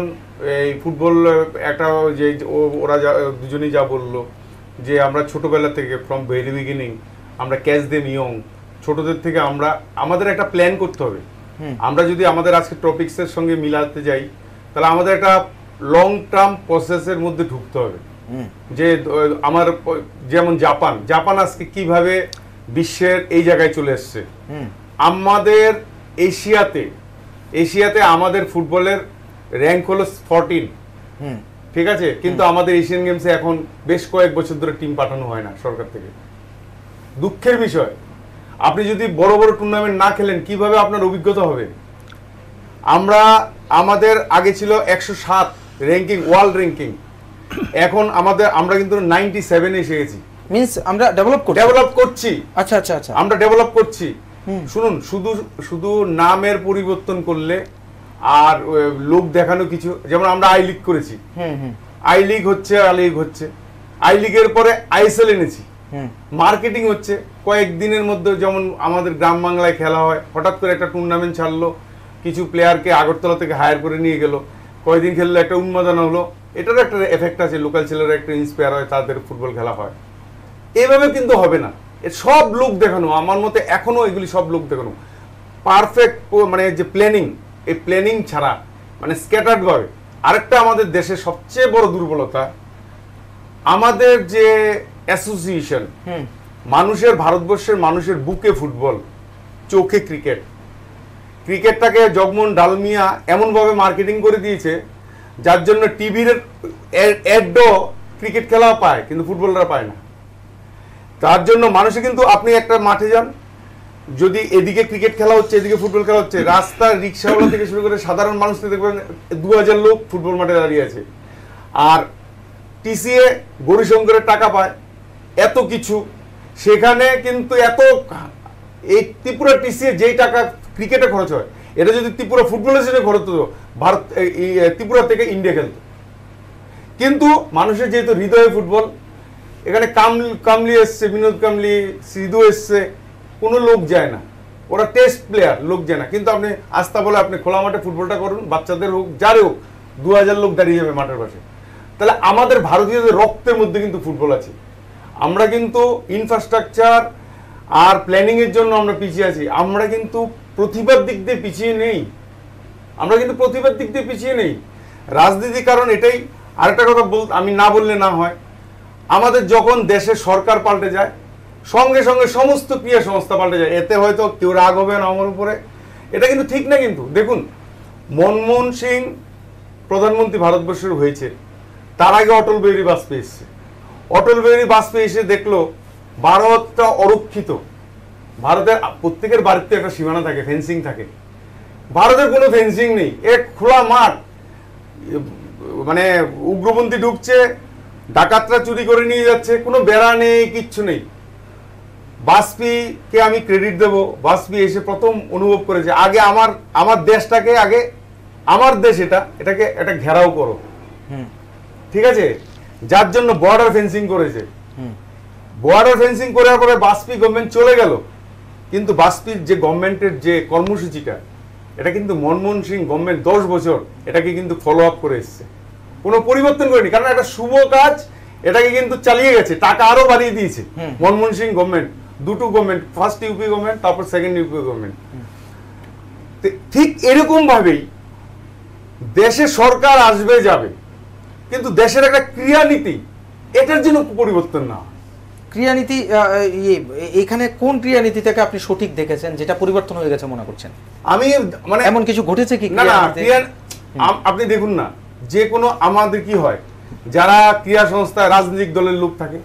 এই ফুটবল একটা যে ওরা যা দুজনেই যা বললো যে আমরা ছোটোবেলা থেকে ফ্রম ভেরি বিগিনিং আমরা ক্যাচ দেম ইয়ং ছোটদের থেকে আমরা আমাদের একটা প্ল্যান করতে হবে আমরা যদি আমাদের আজকে টপিক্সের সঙ্গে মিলাতে যাই তাহলে আমাদের একটা লং টার্ম প্রসেসের মধ্যে ঢুকতে হবে যে আমার যেমন জাপান জাপান আজকে কিভাবে বিশ্বের এই জায়গায় চলে এসছে আমাদের এশিয়াতে এশিয়াতে আমাদের ফুটবলের র্যাঙ্ক হলো ফরটিন ঠিক আছে কিন্তু আমাদের এশিয়ান গেমসে এখন বেশ কয়েক বছর ধরে টিম পাঠানো হয় না সরকার থেকে দুঃখের বিষয় আপনি যদি বড় বড় টুর্নামেন্ট না খেলেন কিভাবে আপনার অভিজ্ঞতা হবে আমরা আমাদের আগে ছিল একশো সাত র্যাঙ্কিং ওয়ার্ল্ড র্যাঙ্কিং এখন আমাদের আমরা কিন্তু নাইনটি সেভেনে এসে গেছি মিন্স আমরা ডেভেলপ করছি ডেভেলপ করছি আচ্ছা আচ্ছা আচ্ছা আমরা ডেভেলপ করছি শুনুন শুধু শুধু নামের পরিবর্তন করলে আর লোক দেখানো কিছু যেমন আমরা আই লিগ করেছি হুম হুম আই লিগ হচ্ছে আই লিগ হচ্ছে আই লিগের পরে আইএসএল এনেছি মার্কেটিং হচ্ছে কয়েক দিনের মধ্যে যেমন আমাদের গ্রাম বাংলায় খেলা হয় হঠাৎ করে একটা টুর্নামেন্ট ছাড়লো কিছু প্লেয়ারকে আগরতলা থেকে হায়ার করে নিয়ে গেল কয়েকদিন খেললে একটা উন্মাদনা হলো এটারও একটা এফেক্ট আছে লোকাল ছেলেরা একটা ইন্সপায়ার হয় তাদের ফুটবল খেলা হয় এভাবে কিন্তু হবে না সব লোক দেখানো আমার মতে এখনও এগুলি সব লোক দেখানো পারফেক্ট মানে যে প্ল্যানিং এই প্ল্যানিং ছাড়া মানে স্ক্যাটার্ডভাবে আরেকটা আমাদের দেশের সবচেয়ে বড় দুর্বলতা আমাদের যে অ্যাসোসিয়েশন মানুষের ভারতবর্ষের মানুষের বুকে ফুটবল চোখে ক্রিকেট ক্রিকেটটাকে জগমোহন ডালমিয়া এমনভাবে মার্কেটিং করে দিয়েছে যার জন্য টিভির অ্যাডও ক্রিকেট খেলাও পায় কিন্তু ফুটবলরা পায় না তার জন্য মানুষে কিন্তু আপনি একটা মাঠে যান যদি এদিকে ক্রিকেট খেলা হচ্ছে এদিকে ফুটবল খেলা হচ্ছে রাস্তার রিক্সাওয়ালা থেকে শুরু করে সাধারণ মানুষ দেখবেন দু হাজার লোক ফুটবল মাঠে দাঁড়িয়ে আছে আর টিসিএ গৌরীশঙ্করের টাকা পায় এত কিছু সেখানে কিন্তু এত এই ত্রিপুরা টিসিএ যেই টাকা ক্রিকেটে খরচ হয় এটা যদি ত্রিপুরা ফুটবল হিসেবে ঘরে ভারত ত্রিপুরা থেকে ইন্ডিয়া খেলত কিন্তু মানুষের যেহেতু হৃদয়ে ফুটবল এখানে কাম কামলি এসছে বিনোদ কামলি সিধু এসছে কোনো লোক যায় না ওরা টেস্ট প্লেয়ার লোক যায় না কিন্তু আপনি আস্থা বলে আপনি খোলা মাঠে ফুটবলটা করুন বাচ্চাদের হোক যারে হোক দু হাজার লোক দাঁড়িয়ে যাবে মাঠের পাশে তাহলে আমাদের ভারতীয়দের রক্তের মধ্যে কিন্তু ফুটবল আছে আমরা কিন্তু ইনফ্রাস্ট্রাকচার আর প্ল্যানিংয়ের জন্য আমরা পিছিয়ে আছি আমরা কিন্তু প্রতিভার দিক দিয়ে পিছিয়ে নেই আমরা কিন্তু প্রতিভার দিক দিয়ে পিছিয়ে নেই রাজনীতি কারণ এটাই আরেকটা কথা বল আমি না বললে না হয় আমাদের যখন দেশে সরকার পাল্টে যায় সঙ্গে সঙ্গে সমস্ত ক্রিয়া সংস্থা পাল্টে যায় এতে হয়তো কেউ রাগ হবে না আমার উপরে এটা কিন্তু ঠিক না কিন্তু দেখুন মনমোহন সিং প্রধানমন্ত্রী ভারতবর্ষের হয়েছে তার আগে অটল বিহারী বাজপেয়ী এসছে অটল বিহারী বাজপেয়ী এসে দেখলো ভারতটা অরক্ষিত ভারতের প্রত্যেকের বাড়িতে একটা সীমানা থাকে ফেন্সিং থাকে ভারতের কোনো ফেন্সিং নেই এক খোলা মাঠ মানে উগ্রপন্থী ঢুকছে ডাকাতরা চুরি করে নিয়ে যাচ্ছে কোনো বেড়া নেই কিচ্ছু নেই বাসপিকে আমি ক্রেডিট দেব বাসপি এসে প্রথম অনুভব করেছে আগে আমার আমার দেশটাকে আগে আমার দেশ এটা এটাকে এটা ঘেরাও করো ঠিক আছে যার জন্য বর্ডার ফেন্সিং করেছে বর্ডার ফেন্সিং করার পরে বাসপি গভর্নমেন্ট চলে গেল কিন্তু বাজপেয়ীর যে গভর্নমেন্টের যে কর্মসূচিটা এটা কিন্তু মনমোহন সিং গভর্নমেন্ট দশ বছর এটাকে কিন্তু ফলো আপ করে এসছে কোনো পরিবর্তন করেনি কারণ একটা শুভ কাজ এটাকে কিন্তু চালিয়ে গেছে টাকা আরও বাড়িয়ে দিয়েছে মনমোহন সিং গভর্নমেন্ট দুটো গভর্নমেন্ট ফার্স্ট ইউপি গভর্নমেন্ট তারপর সেকেন্ড ইউপি গভর্নমেন্ট ঠিক এরকমভাবেই দেশে সরকার আসবে যাবে কিন্তু দেশের একটা ক্রিয়ানীতি এটার জন্য পরিবর্তন না হয় ক্রিয়ানীতি ইয়ে, এখানে কোন ক্রিয়ানীতিটাকে আপনি সঠিক দেখেছেন যেটা পরিবর্তন হয়ে গেছে মনে করছেন আমি মানে এমন কিছু ঘটেছে কি আপনি দেখুন না যে কোনো আমাদের কি হয় যারা ক্রিয়া সংস্থায় রাজনৈতিক দলের লোক থাকে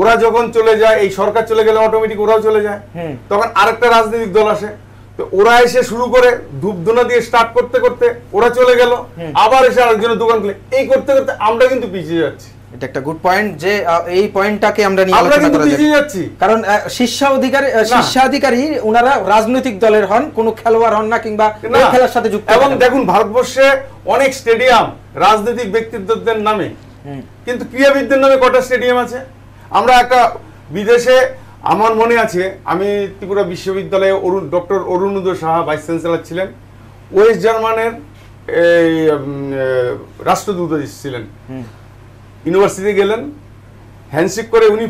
ওরা যখন চলে যায় এই সরকার চলে গেলে অটোমেটিক ওরাও চলে যায় তখন আরেকটা রাজনৈতিক দল আসে তো ওরা এসে শুরু করে ধূপধুনা দিয়ে স্টার্ট করতে করতে ওরা চলে গেল আবার এসে আরেকজনের দোকান খুলে এই করতে করতে আমরা কিন্তু পিছিয়ে যাচ্ছি এটা একটা গুড পয়েন্ট যে এই পয়েন্টটাকে আমরা নিয়ে আলোচনা করা যাচ্ছে কারণ শিক্ষাধিকার শিক্ষাধিকারী ওনারা রাজনৈতিক দলের হন কোন খেলোয়াড় হন না কিংবা খেলার সাথে যুক্ত এবং দেখুন ভারতবর্ষে অনেক স্টেডিয়াম রাজনৈতিক ব্যক্তিত্বদের নামে কিন্তু ক্রীড়াবিদদের নামে কটা স্টেডিয়াম আছে আমরা একটা বিদেশে আমার মনে আছে আমি ত্রিপুরা বিশ্ববিদ্যালয়ে Arun doctor Arunoday Saha vice chancellor ছিলেন ওয়েস্ট জার্মানের এই রাষ্ট্রদূত ছিলেন ইউনিভার্সিটি গেলেন হ্যান্ডশেক করে উনি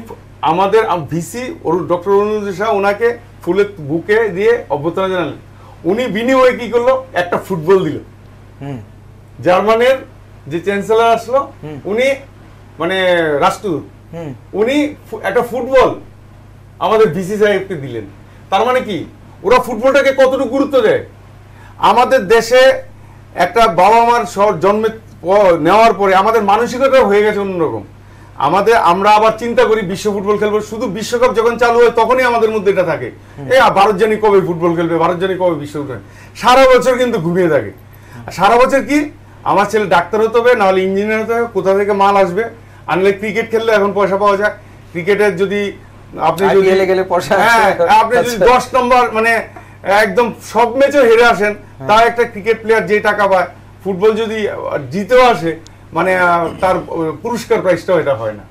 আমাদের ভিসি ডক্টর অরুণ শাহ ওনাকে ফুলের বুকে দিয়ে অভ্যর্থনা জানালেন উনি বিনিময়ে কি করলো একটা ফুটবল দিল জার্মানের যে চ্যান্সেলার আসলো উনি মানে রাষ্ট্রদূত উনি একটা ফুটবল আমাদের ভিসি সাহেবকে দিলেন তার মানে কি ওরা ফুটবলটাকে কতটুকু গুরুত্ব দেয় আমাদের দেশে একটা বাবা মার জন্মের ও নেওয়ার পরে আমাদের মানসিকতা হয়ে গেছে অন্যরকম আমাদের আমরা আবার চিন্তা করি বিশ্ব ফুটবল খেলবো শুধু বিশ্বকাপ যখন চালু হয় তখনই আমাদের মধ্যে এটা থাকে এ ভারত জানি কবে ফুটবল খেলবে ভারত জানি কবে খেলবে সারা বছর কিন্তু ঘুমিয়ে থাকে সারা বছর কি আমার ছেলে ডাক্তার হতে হবে নাহলে ইঞ্জিনিয়ার হতে হবে কোথা থেকে মাল আসবে আনলে ক্রিকেট খেললে এখন পয়সা পাওয়া যায় ক্রিকেটের যদি আপনি যদি গেলে পয়সা হ্যাঁ আপনি যদি আচ্ছা। দশ নম্বর মানে একদম সব ম্যাচে হেরে আসেন হ্যাঁ। তা একটা ক্রিকেট প্লেয়ার যে টাকা পায় ফুটবল যদি জিতেও আসে মানে তার পুরস্কার প্রাইসটাও এটা হয় না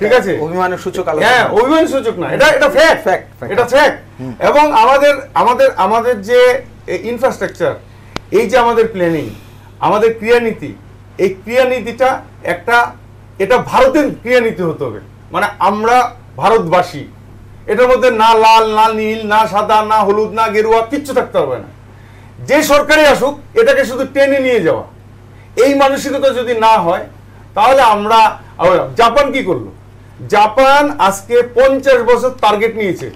ঠিক আছে অভিমানের সূচক হ্যাঁ অভিমানের সূচক না এটা এটা ফ্যাক্ট ফ্যাক্ট এটা ফ্যাক্ট এবং আমাদের আমাদের আমাদের যে ইনফ্রাস্ট্রাকচার এই যে আমাদের প্ল্যানিং আমাদের ক্রিয়ানীতি এই ক্রিয়ানীতিটা একটা এটা ভারতের ক্রিয়ানীতি হতে হবে মানে আমরা ভারতবাসী এটার মধ্যে না লাল না নীল না সাদা না হলুদ না গেরুয়া কিচ্ছু থাকতে হবে না যে সরকারই আসুক এটাকে শুধু টেনে নিয়ে যাওয়া এই মানসিকতা যদি না হয় তাহলে আমরা জাপান কি করলো জাপান আজকে পঞ্চাশ বছর টার্গেট নিয়েছে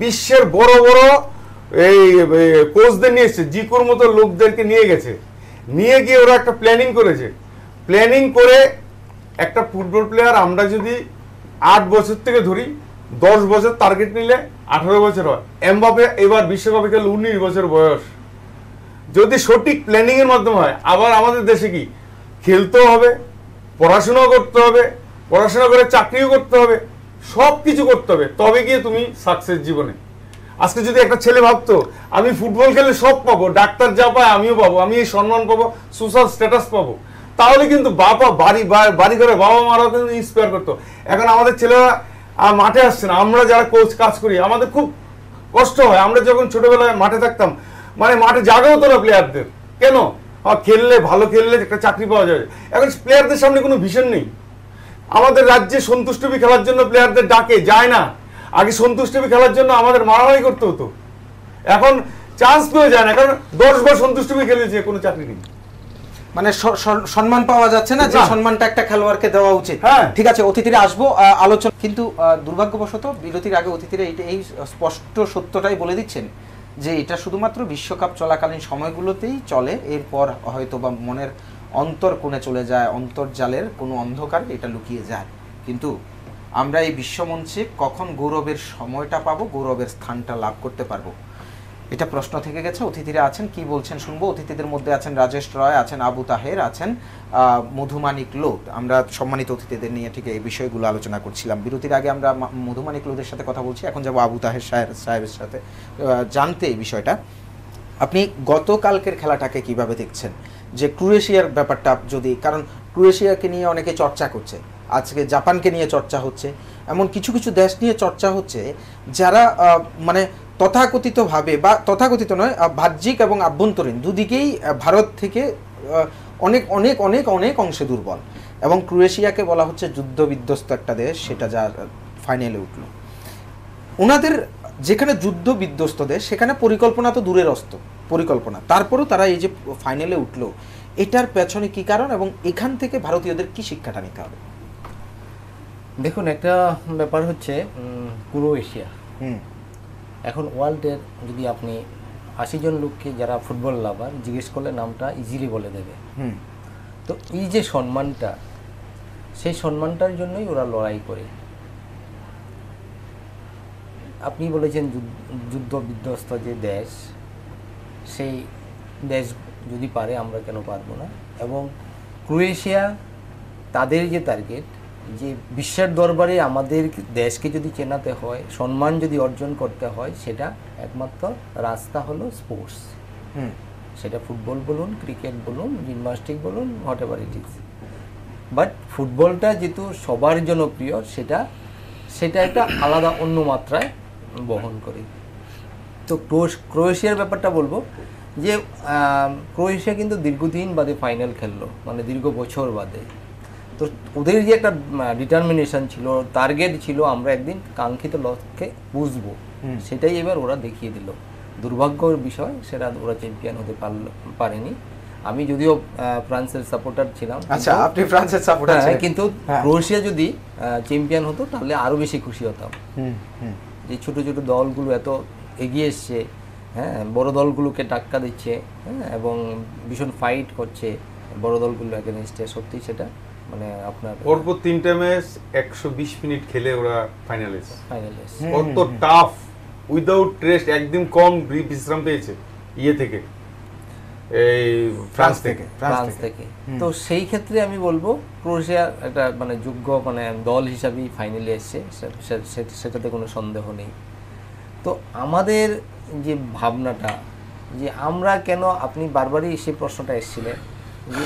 বিশ্বের বড় বড় এই কোচদের নিয়ে জিকুর মতো লোকদেরকে নিয়ে গেছে নিয়ে গিয়ে ওরা একটা প্ল্যানিং করেছে প্ল্যানিং করে একটা ফুটবল প্লেয়ার আমরা যদি আট বছর থেকে ধরি দশ বছর টার্গেট নিলে আঠারো বছর হয় এমবাপে এবার বিশ্বকাপে খেলে উনিশ বছর বয়স যদি সঠিক প্ল্যানিং এর মাধ্যমে হয় আবার আমাদের দেশে কি খেলতেও হবে পড়াশোনাও করতে হবে পড়াশোনা করে চাকরিও করতে হবে সব কিছু করতে হবে তবে গিয়ে তুমি সাকসেস জীবনে আজকে যদি একটা ছেলে ভাবতো আমি ফুটবল খেলে সব পাবো ডাক্তার যা পায় আমিও পাবো আমি এই সম্মান পাবো সোশ্যাল স্ট্যাটাস পাবো তাহলে কিন্তু বাবা বাড়ি বাড়ি ঘরে বাবা মারাও কিন্তু ইন্সপায়ার করতো এখন আমাদের ছেলেরা মাঠে আসছে না আমরা যারা কোচ কাজ করি আমাদের খুব কষ্ট হয় আমরা যখন ছোটবেলায় মাঠে থাকতাম মানে মাঠে জাগাও তোরা প্লেয়ারদের কেন খেললে ভালো খেললে একটা চাকরি পাওয়া যাবে এখন প্লেয়ারদের সামনে কোনো ভীষণ নেই আমাদের রাজ্যে সন্তুষ্টবি খেলার জন্য প্লেয়ারদের ডাকে যায় না আগে সন্তুষ্টবি খেলার জন্য আমাদের মারামারি করতে হতো এখন চান্স পেয়ে যায় না কারণ দশবার সন্তুষ্টবি খেলেছে কোনো চাকরি নেই মানে সম্মান পাওয়া যাচ্ছে না যে সম্মানটা একটা খেলোয়াড়কে দেওয়া উচিত হ্যাঁ। ঠিক আছে অতিথিরা আসবো আলোচনা কিন্তু দুর্ভাগ্যবশত বিরতির আগে অতিথিরা এই স্পষ্ট সত্যটাই বলে দিচ্ছেন যে এটা শুধুমাত্র বিশ্বকাপ চলাকালীন সময়গুলোতেই চলে এরপর হয়তো বা মনের অন্তর কোণে চলে যায় অন্তর্জালের কোনো অন্ধকার এটা লুকিয়ে যায় কিন্তু আমরা এই বিশ্বমঞ্চে কখন গৌরবের সময়টা পাবো গৌরবের স্থানটা লাভ করতে পারবো এটা প্রশ্ন থেকে গেছে অতিথিরা আছেন কি বলছেন শুনবো অতিথিদের মধ্যে আছেন রাজেশ রয় আছেন আবু তাহের আছেন মধুমানিক লোক আমরা সম্মানিত অতিথিদের নিয়ে ঠিক এই বিষয়গুলো আলোচনা করছিলাম বিরতির আগে আমরা মধুমানিক লোকদের সাথে কথা বলছি এখন যাবো আবু তাহের সাহেব সাহেবের সাথে জানতে এই বিষয়টা আপনি গতকালকের খেলাটাকে কিভাবে দেখছেন যে ক্রোয়েশিয়ার ব্যাপারটা যদি কারণ ক্রোয়েশিয়াকে নিয়ে অনেকে চর্চা করছে আজকে জাপানকে নিয়ে চর্চা হচ্ছে এমন কিছু কিছু দেশ নিয়ে চর্চা হচ্ছে যারা মানে তথাকথিতভাবে বা তথাকথিত নয় বাহ্যিক এবং আভ্যন্তরীণ দুদিকেই ভারত থেকে অনেক অনেক অনেক অনেক অংশে দুর্বল এবং ক্রোয়েশিয়াকে বলা হচ্ছে যুদ্ধ বিধ্বস্ত একটা দেশ সেটা যা ফাইনালে উঠল ওনাদের যেখানে যুদ্ধ বিধ্বস্ত দেশ সেখানে পরিকল্পনা তো দূরের অস্ত পরিকল্পনা তারপরও তারা এই যে ফাইনালে উঠল এটার পেছনে কি কারণ এবং এখান থেকে ভারতীয়দের কি শিক্ষাটা নিতে হবে দেখুন একটা ব্যাপার হচ্ছে ক্রোয়েশিয়া হুম এখন ওয়ার্ল্ডের যদি আপনি আশি জন লোককে যারা ফুটবল লাভার জিজ্ঞেস করলে নামটা ইজিলি বলে দেবে তো এই যে সম্মানটা সেই সম্মানটার জন্যই ওরা লড়াই করে আপনি বলেছেন যুদ্ধ বিধ্বস্ত যে দেশ সেই দেশ যদি পারে আমরা কেন পারবো না এবং ক্রোয়েশিয়া তাদের যে টার্গেট যে বিশ্বের দরবারে আমাদের দেশকে যদি চেনাতে হয় সম্মান যদি অর্জন করতে হয় সেটা একমাত্র রাস্তা হলো স্পোর্টস সেটা ফুটবল বলুন ক্রিকেট বলুন জিমনাস্টিক বলুন whatever it is but ফুটবলটা যেহেতু সবার জনপ্রিয় সেটা সেটা একটা আলাদা অন্য মাত্রায় বহন করে তো ক্রোয়েশিয়ার ব্যাপারটা বলবো যে ক্রোয়েশিয়া কিন্তু দীর্ঘদিন বাদে ফাইনাল খেললো মানে দীর্ঘ বছর বাদে তো ওদের যে একটা ডিটারমিনেশন ছিল টার্গেট ছিল আমরা একদিন কাঙ্ক্ষিত লক্ষ্যে বুঝবো সেটাই এবার ওরা দেখিয়ে দিল দুর্ভাগ্যর বিষয় সেটা ওরা চ্যাম্পিয়ন হতে পারল পারেনি আমি যদিও ফ্রান্সের সাপোর্টার ছিলাম আচ্ছা আপনি ফ্রান্সের সাপোর্টার হ্যাঁ, ছিলেন কিন্তু হ্যাঁ। ক্রোয়েশিয়া যদি চ্যাম্পিয়ন হতো তাহলে আরো বেশি খুশি হতাম যে ছোট ছোট দলগুলো এত এগিয়ে এসছে হ্যাঁ বড় দলগুলোকে টাক্কা দিচ্ছে হ্যাঁ এবং ভীষণ ফাইট করছে বড় দলগুলো এগেনস্টে সত্যি সেটা মানে আপনার পরপর তিনটা ম্যাচ একশো বিশ মিনিট খেলে ওরা ফাইনালিস্ট ফাইনালিস্ট কত টাফ উইদাউট রেস্ট একদিন কম বিশ্রাম পেয়েছে ইয়ে থেকে এই ফ্রান্স থেকে তো সেই ক্ষেত্রে আমি বলবো ক্রোয়েশিয়ার একটা মানে যোগ্য মানে দল হিসাবেই ফাইনালে এসছে সেটাতে কোনো সন্দেহ নেই তো আমাদের যে ভাবনাটা যে আমরা কেন আপনি বারবারই সেই প্রশ্নটা এসেছিলেন যে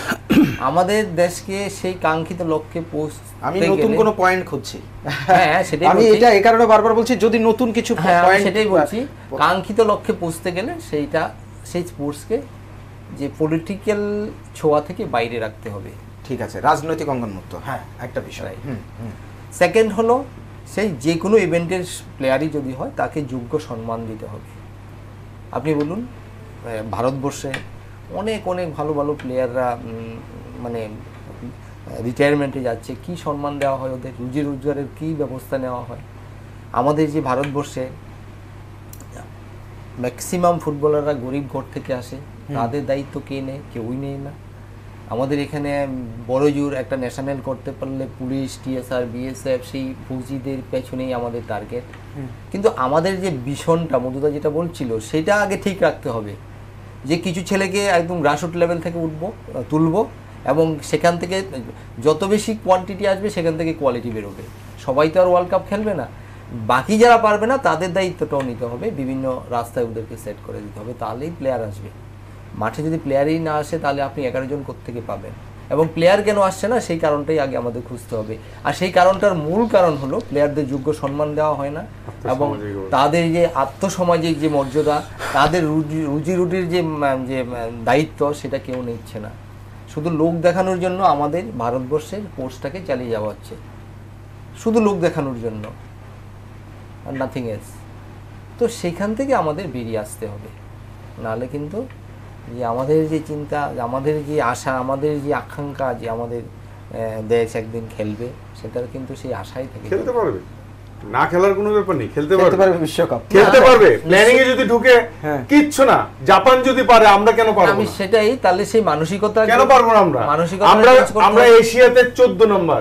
আমাদের দেশকে সেই কাঙ্ক্ষিত লক্ষ্যে পৌঁছ আমি নতুন কোন পয়েন্ট খুঁজছি হ্যাঁ, হ্যাঁ সেটাই আমি এটা এই কারণে বারবার বলছি যদি নতুন কিছু পয়েন্ট হ্যাঁ, সেটাই বলছি কাঙ্ক্ষিত লক্ষ্যে পৌঁছতে গেলে সেইটা সেই স্পোর্টসকে যে পলিটিক্যাল ছোঁয়া থেকে বাইরে রাখতে হবে ঠিক আছে রাজনৈতিক অঙ্গন মুক্ত হ্যাঁ একটা বিষয় সেকেন্ড হলো সেই যে কোনো ইভেন্টের প্লেয়ারই যদি হয় তাকে যোগ্য সম্মান দিতে হবে আপনি বলুন ভারতবর্ষে অনেক অনেক ভালো ভালো প্লেয়াররা মানে রিটায়ারমেন্টে যাচ্ছে কি সম্মান দেওয়া হয় ওদের রুজি রোজগারের কী ব্যবস্থা নেওয়া হয় আমাদের যে ভারতবর্ষে ম্যাক্সিমাম ফুটবলাররা গরিব ঘর থেকে আসে তাদের দায়িত্ব কে নেয় কেউই নেই না আমাদের এখানে বড় জোর একটা ন্যাশনাল করতে পারলে পুলিশ টিএসআর বিএসএফ সেই ফৌজিদের পেছনেই আমাদের টার্গেট কিন্তু আমাদের যে ভীষণটা মধুদা যেটা বলছিল সেটা আগে ঠিক রাখতে হবে যে কিছু ছেলেকে একদম গ্রাসরুট লেভেল থেকে উঠবো তুলবো এবং সেখান থেকে যত বেশি কোয়ান্টিটি আসবে সেখান থেকে কোয়ালিটি বেরোবে সবাই তো আর ওয়ার্ল্ড কাপ খেলবে না বাকি যারা পারবে না তাদের দায়িত্বটাও নিতে হবে বিভিন্ন রাস্তায় ওদেরকে সেট করে দিতে হবে তাহলেই প্লেয়ার আসবে মাঠে যদি প্লেয়ারই না আসে তাহলে আপনি এগারো জন কোথেকে পাবেন এবং প্লেয়ার কেন আসছে না সেই কারণটাই আগে আমাদের খুঁজতে হবে আর সেই কারণটার মূল কারণ হলো প্লেয়ারদের যোগ্য সম্মান দেওয়া হয় না এবং তাদের যে আত্মসামাজিক যে মর্যাদা তাদের রুজি রুজি রুটির যে যে দায়িত্ব সেটা কেউ নিচ্ছে না শুধু লোক দেখানোর জন্য আমাদের ভারতবর্ষের কোর্সটাকে চালিয়ে যাওয়া হচ্ছে শুধু লোক দেখানোর জন্য আর নাথিং এলস তো সেখান থেকে আমাদের বেরিয়ে আসতে হবে নাহলে কিন্তু যে আমাদের যে চিন্তা আমাদের যে আশা আমাদের যে আকাঙ্ক্ষা যে আমাদের দেশ একদিন খেলবে সেটার কিন্তু সেই আশাই থাকে খেলতে পারবে না খেলার কোনো ব্যাপার নেই খেলতে পারবে পারবে বিশ্বকাপ খেলতে পারবে প্ল্যানিং এ যদি ঢুকে হ্যাঁ। কিচ্ছু না জাপান যদি পারে আমরা কেন পারবো আমি সেটাই তাহলে সেই মানসিকতা কেন পারবো না আমরা মানসিকতা আমরা আমরা এশিয়াতে 14 নম্বর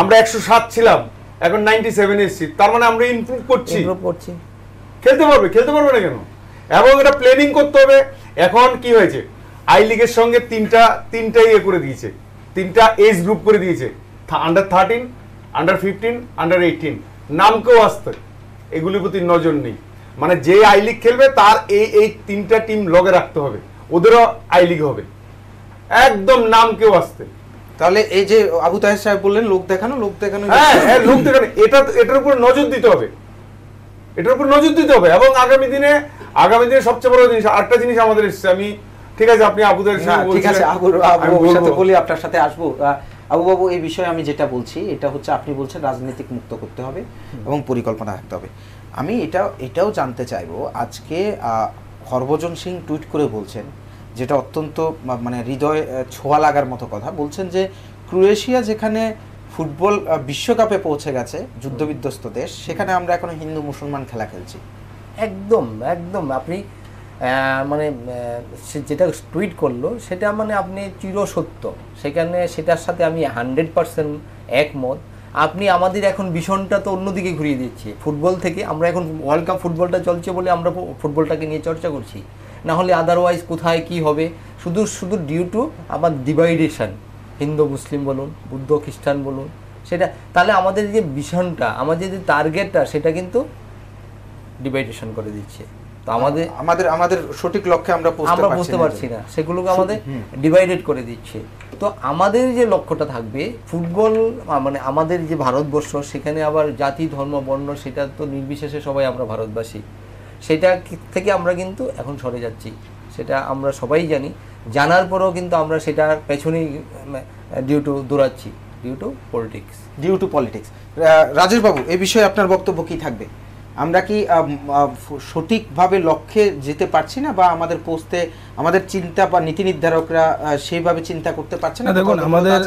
আমরা 107 ছিলাম এখন 97 এসেছি তার মানে আমরা ইমপ্রুভ করছি ইমপ্রুভ করছি খেলতে পারবে খেলতে পারবে না কেন এবং এটা প্ল্যানিং করতে হবে এখন কি হয়েছে আই লিগের সঙ্গে তিনটা তিনটা ইয়ে করে দিয়েছে তিনটা এজ গ্রুপ করে দিয়েছে under thirteen under fifteen under eighteen নামকেও আসতে এগুলির প্রতি নজর নেই মানে যে আই লিগ খেলবে তার এই এই তিনটা টিম লগে রাখতে হবে ওদেরও আই লিগ হবে একদম নাম কেউ আসতে তাহলে এই যে আবু তাহের সাহেব বললেন লোক দেখানো লোক দেখানো হ্যাঁ হ্যাঁ লোক দেখানো এটা এটার উপর নজর দিতে হবে এটার উপর নজর দিতে হবে এবং আগামী দিনে আগামী দিনে সবচেয়ে বড় জিনিস আরেকটা জিনিস আমাদের এসছে আমি ঠিক আছে আপনি আবুদের হ্যাঁ, ঠিক আছে সাথে বলি আপনার সাথে আসবো আবু বাবু এই বিষয়ে আমি যেটা বলছি এটা হচ্ছে আপনি বলছেন রাজনৈতিক মুক্ত করতে হবে এবং পরিকল্পনা রাখতে হবে আমি এটা এটাও জানতে চাইব আজকে হরভজন সিং টুইট করে বলছেন যেটা অত্যন্ত মানে হৃদয় ছোঁয়া লাগার মতো কথা বলছেন যে ক্রোয়েশিয়া যেখানে ফুটবল বিশ্বকাপে পৌঁছে গেছে যুদ্ধবিধ্বস্ত দেশ সেখানে আমরা এখন হিন্দু মুসলমান খেলা খেলছি একদম একদম আপনি মানে সে যেটা টুইট করলো সেটা মানে আপনি চিরসত্য সেখানে সেটার সাথে আমি হান্ড্রেড পারসেন্ট একমত আপনি আমাদের এখন ভীষণটা তো অন্যদিকে ঘুরিয়ে দিচ্ছে ফুটবল থেকে আমরা এখন ওয়ার্ল্ড কাপ ফুটবলটা চলছে বলে আমরা ফুটবলটাকে নিয়ে চর্চা করছি না হলে আদারওয়াইজ কোথায় কি হবে শুধু শুধু ডিউ টু আমার ডিভাইডেশন হিন্দু মুসলিম বলুন বুদ্ধ খ্রিস্টান বলুন সেটা তাহলে আমাদের যে ভীষণটা আমাদের যে টার্গেটটা সেটা কিন্তু ডিভাইডেশন করে দিচ্ছে তো আমাদের আমাদের আমাদের সঠিক লক্ষ্যে আমরা আমরা বুঝতে পারছি না সেগুলোকে আমাদের ডিভাইডেড করে দিচ্ছে তো আমাদের যে লক্ষ্যটা থাকবে ফুটবল মানে আমাদের যে ভারতবর্ষ সেখানে আবার জাতি ধর্ম বর্ণ সেটা তো নির্বিশেষে সবাই আমরা ভারতবাসী সেটা থেকে আমরা কিন্তু এখন সরে যাচ্ছি সেটা আমরা সবাই জানি জানার পরেও কিন্তু আমরা সেটার পেছনেই ডিউ টু দৌড়াচ্ছি due to politics due to politics রাজেশবাবু এ বিষয়ে আপনার বক্তব্য কী থাকবে আমরা কি সঠিকভাবে লক্ষ্যে যেতে পারছি না বা আমাদের পোস্টে আমাদের চিন্তা বা নীতি নির্ধারকরা সেইভাবে চিন্তা করতে পারছে না দেখুন আমাদের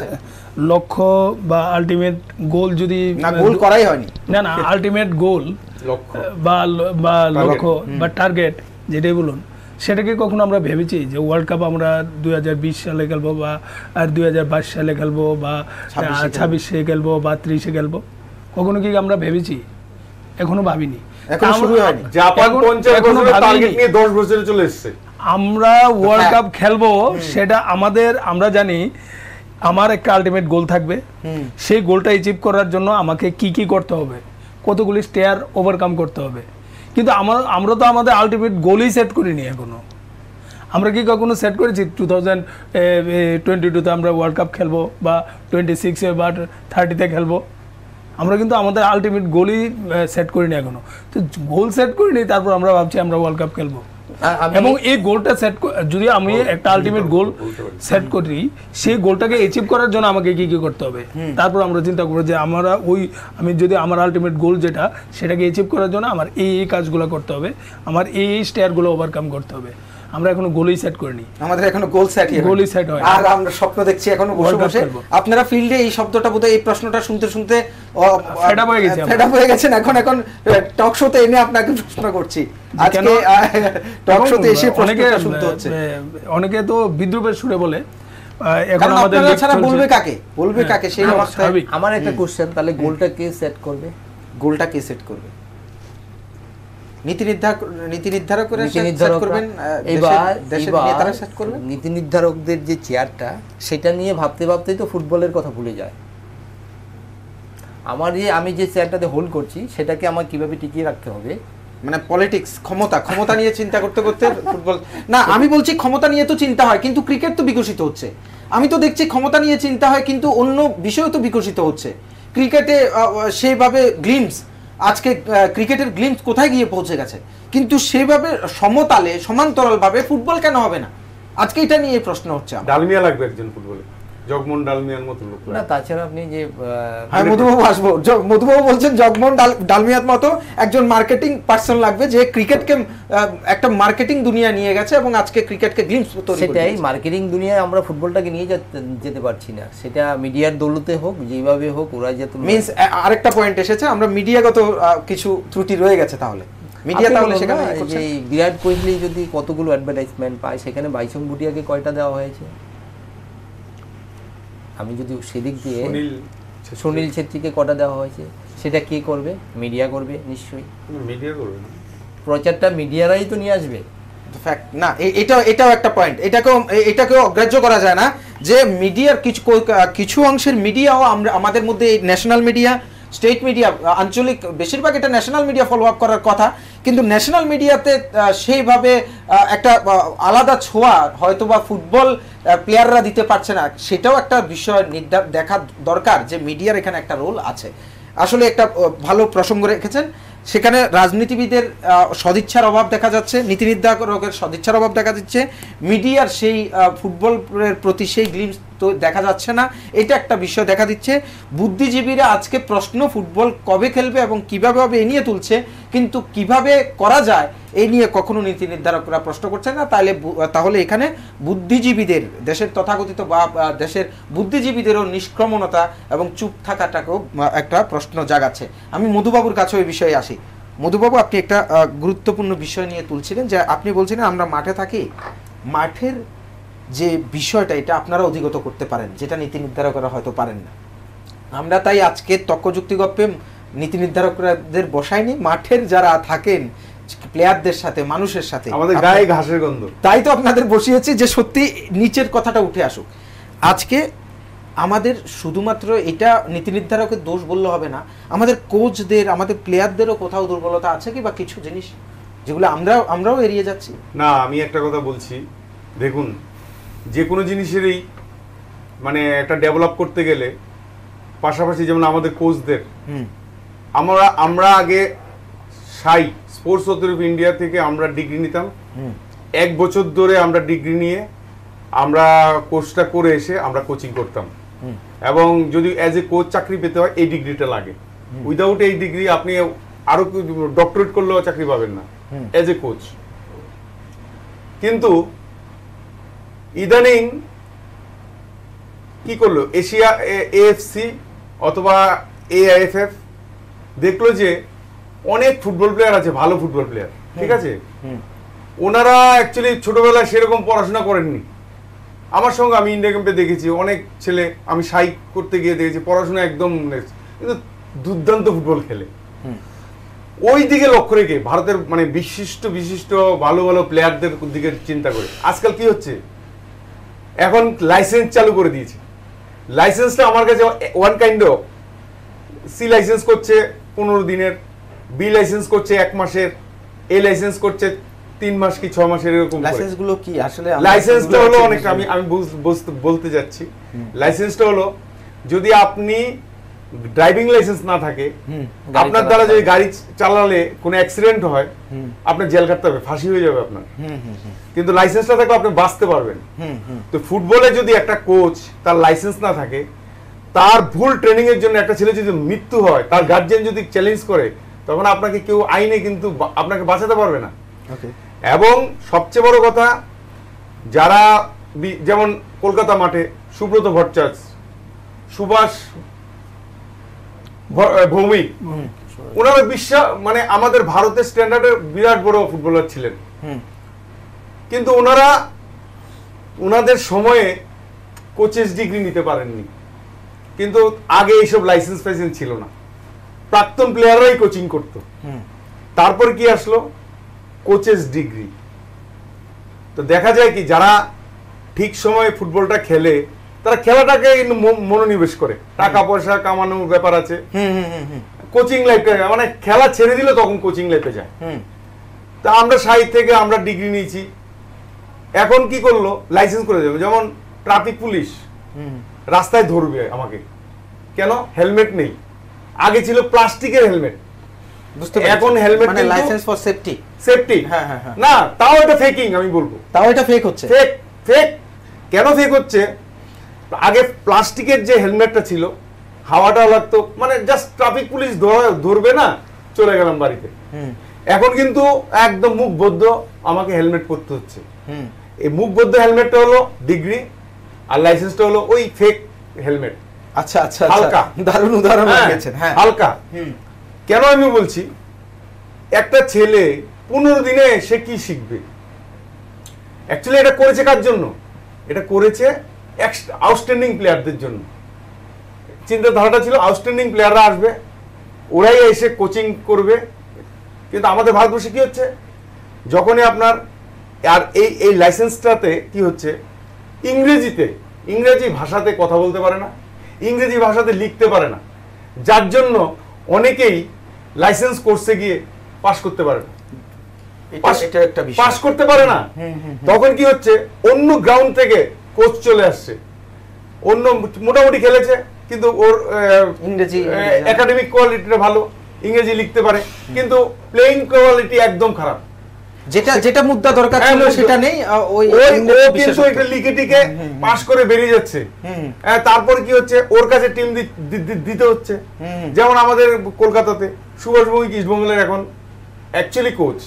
লক্ষ্য বা আলটিমেট গোল যদি না গোল করাই হয়নি না না আলটিমেট গোল বা বা লক্ষ্য বা টার্গেট যেটাই বলুন সেটাকে কখনো আমরা ভেবেছি যে ওয়ার্ল্ড কাপ আমরা দুই সালে খেলবো বা আর দুই সালে খেলবো বা ছাব্বিশে খেলবো বা ত্রিশে খেলবো কখনো কি আমরা ভেবেছি এখনো ভাবিনি আমরা ওয়ার্ল্ড কাপ হ্যাঁ। খেলবো সেটা আমাদের আমরা জানি আমার একটা আলটিমেট গোল থাকবে সেই গোলটা অ্যাচিভ করার জন্য আমাকে কি কি করতে হবে কতগুলি স্টেয়ার ওভারকাম করতে হবে কিন্তু আমার আমরা তো আমাদের আলটিমেট গোলই সেট করিনি এখনো আমরা কি কখনো সেট করেছি টু থাউজেন্ড টোয়েন্টি টুতে আমরা ওয়ার্ল্ড কাপ খেলবো বা টোয়েন্টি সিক্সে বা থার্টিতে খেলবো আমরা কিন্তু আমাদের আলটিমেট গোলই সেট করিনি এখনো তো গোল সেট করিনি তারপর আমরা ভাবছি আমরা ওয়ার্ল্ড কাপ খেলবো এবং এই গোলটা সেট যদি আমি একটা আলটিমেট গোল সেট করি সেই গোলটাকে অ্যাচিভ করার জন্য আমাকে কি কি করতে হবে তারপর আমরা চিন্তা করবো যে আমরা ওই আমি যদি আমার আলটিমেট গোল যেটা সেটাকে অ্যাচিভ করার জন্য আমার এই এই কাজগুলো করতে হবে আমার এই এই স্টেয়ারগুলো ওভারকাম করতে হবে আমরা এখনো গোলই সেট করিনি আমাদের এখনো গোল সেট গোলই সেট হয় আর আমরা স্বপ্ন দেখছি এখনো বসে বসে আপনারা ফিল্ডে এই শব্দটা বোধহয় এই প্রশ্নটা শুনতে শুনতে ফেড হয়ে গেছে ফেড আপ হয়ে গেছেন এখন এখন টক শোতে এনে আপনাকে প্রশ্ন করছি আজকে টক শোতে এসে অনেকে শুনতে হচ্ছে অনেকে তো বিদ্রুপের সুরে বলে এখন আমাদের ছাড়া বলবে কাকে বলবে হ্যাঁ, কাকে সেই আমার একটা কোশ্চেন তাহলে গোলটা কে সেট করবে গোলটা কে সেট করবে নীতি নির্ধারকদের যে চেয়ারটা সেটা নিয়ে ভাবতে ভাবতেই তো ফুটবলের কথা ভুলে যায় আমার যে আমি যে চেয়ারটাতে হোল্ড করছি সেটাকে আমার কিভাবে টিকিয়ে রাখতে হবে মানে পলিটিক্স ক্ষমতা ক্ষমতা নিয়ে চিন্তা করতে করতে ফুটবল না আমি বলছি ক্ষমতা নিয়ে তো চিন্তা হয় কিন্তু ক্রিকেট তো বিকশিত হচ্ছে আমি তো দেখছি ক্ষমতা নিয়ে চিন্তা হয় কিন্তু অন্য বিষয়ও তো বিকশিত হচ্ছে ক্রিকেটে সেভাবে গ্লিমস আজকে ক্রিকেটের গ্লিমস কোথায় গিয়ে পৌঁছে গেছে কিন্তু সেভাবে সমতালে সমান্তরালভাবে ফুটবল কেন হবে না আজকে এটা নিয়ে প্রশ্ন হচ্ছে ডালমিয়া লাগবে একজন ফুটবলে জগমোহন ডালমিয়ার মতো লোক না তাছাড়া আপনি যে হ্যাঁ মধুবাবু আসবো মধুবাবু বলছেন জগমোহন ডালমিয়ার মতো একজন মার্কেটিং পার্সন লাগবে যে ক্রিকেটকে একটা মার্কেটিং দুনিয়া নিয়ে গেছে এবং আজকে ক্রিকেটকে গ্লিমস তৈরি সেটাই মার্কেটিং দুনিয়ায় আমরা ফুটবলটাকে নিয়ে যেতে পারছি না সেটা মিডিয়ার দৌলতে হোক যেভাবে হোক ওরা যে মিন্স আরেকটা পয়েন্ট এসেছে আমরা মিডিয়াগত কিছু ত্রুটি রয়ে গেছে তাহলে মিডিয়া তাহলে সেখানে বিরাট কোহলি যদি কতগুলো অ্যাডভার্টাইজমেন্ট পায় সেখানে বাইচং ভুটিয়াকে কয়টা দেওয়া হয়েছে আমি যদি সেদিক দিয়ে সুনীল ছেত্রীকে কটা দেওয়া হয়েছে সেটা কে করবে মিডিয়া করবে নিশ্চয়ই মিডিয়া করবে প্রচারটা মিডিয়ারাই তো নিয়ে আসবে ফ্যাক্ট না এটা এটাও একটা পয়েন্ট এটাকেও এটাকেও অগ্রাহ্য করা যায় না যে মিডিয়ার কিছু কিছু অংশের মিডিয়াও আমরা আমাদের মধ্যে ন্যাশনাল মিডিয়া স্টেট মিডিয়া আঞ্চলিক বেশিরভাগ এটা ন্যাশনাল মিডিয়া ফলো আপ করার কথা কিন্তু ন্যাশনাল মিডিয়াতে সেইভাবে একটা আলাদা ছোঁয়া হয়তোবা ফুটবল প্লেয়াররা দিতে পারছে না সেটাও একটা বিষয় নির্ধার দেখা দরকার যে মিডিয়ার এখানে একটা রোল আছে আসলে একটা ভালো প্রসঙ্গ রেখেছেন সেখানে রাজনীতিবিদের সদিচ্ছার অভাব দেখা যাচ্ছে নীতি নির্ধারকের সদিচ্ছার অভাব দেখা যাচ্ছে মিডিয়ার সেই ফুটবলের প্রতি সেই গ্লিমস তো দেখা যাচ্ছে না এটা একটা বিষয় দেখা দিচ্ছে বুদ্ধিজীবীরা আজকে প্রশ্ন ফুটবল কবে খেলবে এবং কীভাবে হবে এ নিয়ে তুলছে কিন্তু কিভাবে করা যায় এই নিয়ে কখনো নীতি নির্ধারকরা প্রশ্ন করছেন না তাহলে তাহলে এখানে বুদ্ধিজীবীদের দেশের তথাকথিত বা দেশের বুদ্ধিজীবীদেরও নিষ্ক্রমণতা এবং চুপ থাকাটাকেও একটা প্রশ্ন জাগাচ্ছে আমি মধুবাবুর কাছে ওই বিষয়ে আসি মধুবাবু আপনি একটা গুরুত্বপূর্ণ বিষয় নিয়ে তুলছিলেন যে আপনি বলছিলেন আমরা মাঠে থাকি মাঠের যে বিষয়টা এটা আপনারা অধিগত করতে পারেন যেটা নীতি নির্ধারকরা হয়তো পারেন না আমরা তাই আজকে তর্কযুক্তিগপ্পে নীতি নির্ধারকদের বসায়নি মাঠের যারা থাকেন প্লেয়ারদের সাথে মানুষের সাথে আমাদের গায়ে ঘাসের গন্ধ তাই তো আপনাদের বসিয়েছি যে সত্যি নিচের কথাটা উঠে আসুক আজকে আমাদের শুধুমাত্র এটা নীতি নির্ধারকের দোষ বললে হবে না আমাদের কোচদের আমাদের প্লেয়ারদেরও কোথাও দুর্বলতা আছে কি বা কিছু জিনিস যেগুলো আমরা আমরাও এড়িয়ে যাচ্ছি না আমি একটা কথা বলছি দেখুন যে কোনো জিনিসেরই মানে একটা ডেভেলপ করতে গেলে পাশাপাশি যেমন আমাদের কোচদের আমরা আমরা আগে সাই স্পোর্টস অথরিটি অফ ইন্ডিয়া থেকে আমরা ডিগ্রি নিতাম এক বছর ধরে আমরা ডিগ্রি নিয়ে আমরা কোর্সটা করে এসে আমরা কোচিং করতাম এবং যদি অ্যাজ এ কোচ চাকরি পেতে হয় এই ডিগ্রিটা লাগে উইদাউট এই ডিগ্রি আপনি আরো ডক্টরেট করলেও চাকরি পাবেন না অ্যাজ এ কোচ কিন্তু ইদানিং কি করলো এশিয়া এএফসি অথবা এআইএফএফ দেখলো যে অনেক ফুটবল প্লেয়ার আছে ভালো ফুটবল প্লেয়ার ঠিক আছে ওনারা অ্যাকচুয়ালি ছোটবেলায় সেরকম পড়াশোনা করেননি আমার সঙ্গে আমি ইন্ডিয়া ক্যাম্পে দেখেছি অনেক ছেলে আমি সাইক করতে গিয়ে দেখেছি পড়াশোনা একদম কিন্তু দুর্দান্ত ফুটবল খেলে ওই দিকে লক্ষ্য রেখে ভারতের মানে বিশিষ্ট বিশিষ্ট ভালো ভালো প্লেয়ারদের দিকে চিন্তা করে আজকাল কি হচ্ছে এখন লাইসেন্স চালু করে দিয়েছে লাইসেন্সটা আমার কাছে one kind of C license করছে পনেরো দিনের বি লাইসেন্স করছে এক মাসের এ লাইসেন্স করছে তিন মাস কি ছয় মাসের এরকম লাইসেন্সগুলো কি আসলে লাইসেন্সটা হলো অনেক আমি আমি বলতে যাচ্ছি লাইসেন্সটা হলো যদি আপনি ড্রাইভিং লাইসেন্স না থাকে আপনার দ্বারা যদি গাড়ি চালালে কোনো অ্যাক্সিডেন্ট হয় আপনার জেল কাটতে হবে ফাঁসি হয়ে যাবে আপনার কিন্তু লাইসেন্সটা থাকলে আপনি বাঁচতে পারবেন তো ফুটবলে যদি একটা কোচ তার লাইসেন্স না থাকে তার ভুল ট্রেনিং এর জন্য একটা ছেলে যদি মৃত্যু হয় তার গার্জিয়ান যদি চ্যালেঞ্জ করে তখন আপনাকে কেউ আইনে কিন্তু আপনাকে বাঁচাতে পারবে না এবং সবচেয়ে বড় কথা যারা যেমন কলকাতা মাঠে সুব্রত ভট্টাচার্য সুভাষ ভৌমিক ওনারা বিশ্ব মানে আমাদের ভারতের স্ট্যান্ডার্ডে বিরাট বড় ফুটবলার ছিলেন কিন্তু ওনারা ওনাদের সময়ে কোচেস ডিগ্রি নিতে পারেননি কিন্তু আগে এইসব লাইসেন্স ফাইসেন্স ছিল না প্রাক্তন প্লেয়াররাই কোচিং করতো তারপর কি আসলো কোচেস ডিগ্রি তো দেখা যায় কি যারা ঠিক সময়ে ফুটবলটা খেলে তারা খেলাটাকে মনোনিবেশ করে টাকা পয়সা কামানোর ব্যাপার আছে কোচিং লাইফটা মানে খেলা ছেড়ে দিলে তখন কোচিং লাইফে যায় তা আমরা সাইড থেকে আমরা ডিগ্রি নিয়েছি এখন কি করলো লাইসেন্স করে দেবে যেমন ট্রাফিক পুলিশ রাস্তায় ধরবে আমাকে কেন হেলমেট নেই আগে ছিল প্লাস্টিকের হেলমেট এখন হেলমেট মানে লাইসেন্স ফর সেফটি সেফটি হ্যাঁ হ্যাঁ না তাও এটা ফেকিং আমি বলবো তাও এটা ফেক হচ্ছে ফেক ফেক কেন ফেক হচ্ছে আগে প্লাস্টিকের যে হেলমেটটা ছিল হাওয়াটাও লাগতো মানে জাস্ট ট্রাফিক পুলিশ ধরবে না চলে গেলাম বাড়িতে এখন কিন্তু একদম মুখ বদ্ধ আমাকে হেলমেট পরতে হচ্ছে এই মুখ বদ্ধ হেলমেটটা হলো ডিগ্রি আর লাইসেন্সটা হলো ওই ফেক হেলমেট আচ্ছা, আচ্ছা আচ্ছা হালকা দারুণ উদাহরণ লাগিয়েছেন হ্যাঁ, হ্যাঁ হালকা কেন আমি বলছি একটা ছেলে পনেরো দিনে সে কি শিখবে অ্যাকচুয়ালি এটা করেছে কার জন্য এটা করেছে আউটস্ট্যান্ডিং প্লেয়ারদের জন্য চিন্তাধারাটা ছিল আউটস্ট্যান্ডিং প্লেয়াররা আসবে ওরাই এসে কোচিং করবে কিন্তু আমাদের ভারতবর্ষে কি হচ্ছে যখনই আপনার আর এই এই লাইসেন্সটাতে কি হচ্ছে ইংরেজিতে ইংরেজি ভাষাতে কথা বলতে পারে না ইংরেজি ভাষাতে লিখতে পারে না যার জন্য অনেকেই লাইসেন্স কোর্সে গিয়ে পাশ করতে পারে না পাশ করতে পারে না হ্যাঁ, হ্যাঁ, হ্যাঁ। তখন কি হচ্ছে অন্য গ্রাউন্ড থেকে কোচ চলে আসছে অন্য মোটামুটি খেলেছে কিন্তু ওর ইংরেজি একাডেমিক কোয়ালিটিটা ভালো ইংরেজি লিখতে পারে কিন্তু প্লেইং কোয়ালিটি একদম খারাপ যেটা যেটা মুদ্রা দরকার হ্যাঁ, ছিল হ্যাঁ, সেটা নেই ওই ওই কিন্তু এটা লিখে টিকে পাস করে বেরিয়ে যাচ্ছে হ্যাঁ, তারপর কি হচ্ছে ওর কাছে টিম দিতে হচ্ছে যেমন আমাদের কলকাতাতে সুভাষ ভৌমিক ইস্টবেঙ্গলের এখন অ্যাকচুয়ালি কোচ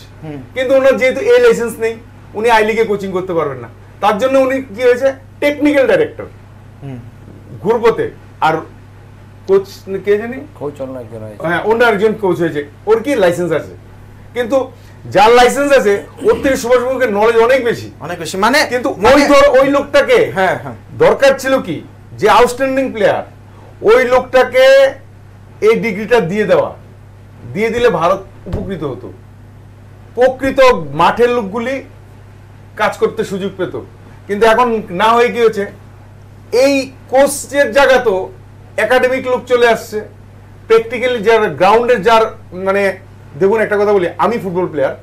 কিন্তু ওনার যেহেতু এ লাইসেন্স নেই উনি আই লিগে কোচিং করতে পারবেন না তার জন্য উনি কি হয়েছে টেকনিক্যাল ডাইরেক্টর ঘুরপথে আর কোচ কে জানি কোচ অন্য একজন হ্যাঁ অন্য একজন কোচ হয়েছে ওর কি লাইসেন্স আছে কিন্তু যার লাইসেন্স আছে ওর থেকে সুভাষ বাবুকে নলেজ অনেক বেশি অনেক বেশি মানে কিন্তু মানে- ওই ধর ওই লোকটাকে হ্যাঁ হ্যাঁ দরকার ছিল কি যে আউটস্ট্যান্ডিং প্লেয়ার ওই লোকটাকে এই ডিগ্রিটা দিয়ে দেওয়া দিয়ে দিলে ভারত উপকৃত হতো প্রকৃত মাঠের লোকগুলি কাজ করতে সুযোগ পেত কিন্তু এখন না হয়ে গিয়েছে এই কোচের জায়গা তো একাডেমিক লোক চলে আসছে প্র্যাকটিক্যালি যার গ্রাউন্ডের যার মানে দেখুন একটা কথা বলি আমি ফুটবল প্লেয়ার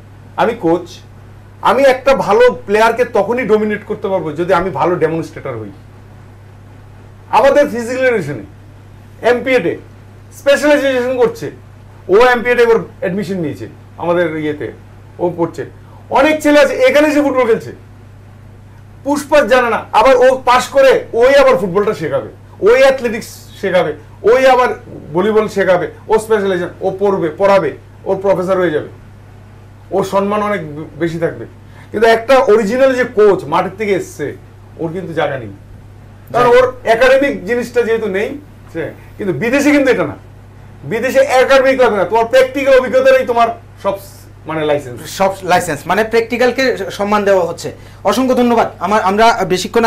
আমি কোচ আমি একটা ভালো প্লেয়ারকে তখনই ডোমিনেট করতে পারবো যদি আমি ভালো ডেমনস্ট্রেটর হই আমাদের ফিজিক্যালাইজেশনে এমপিএডে স্পেশালাইজেশন করছে ও এমপিএডে এবার অ্যাডমিশন নিয়েছে আমাদের ইয়েতে ও পড়ছে অনেক ছেলে আছে এখানে যে ফুটবল খেলছে পুষ্পাত জানে না আবার ও পাশ করে ওই আবার ফুটবলটা শেখাবে ওই অ্যাথলেটিক্স শেখাবে ওই আবার ভলিবল শেখাবে ও স্পেশালাইজেশন ও পড়বে পড়াবে ওর প্রফেসর হয়ে যাবে ওর সম্মান অনেক বেশি থাকবে কিন্তু একটা অরিজিনাল যে কোচ মাঠের থেকে এসছে ওর কিন্তু জায়গা নেই কারণ ওর একাডেমিক জিনিসটা যেহেতু নেই সে কিন্তু বিদেশে কিন্তু এটা না বিদেশে একাডেমিক লাগবে না তোমার প্র্যাকটিক্যাল অভিজ্ঞতারই তোমার সব মানে লাইসেন্স সব লাইসেন্স মানে প্র্যাকটিক্যালকে সম্মান দেওয়া হচ্ছে অসংখ্য ধন্যবাদ আমার আমরা বেশিক্ষণ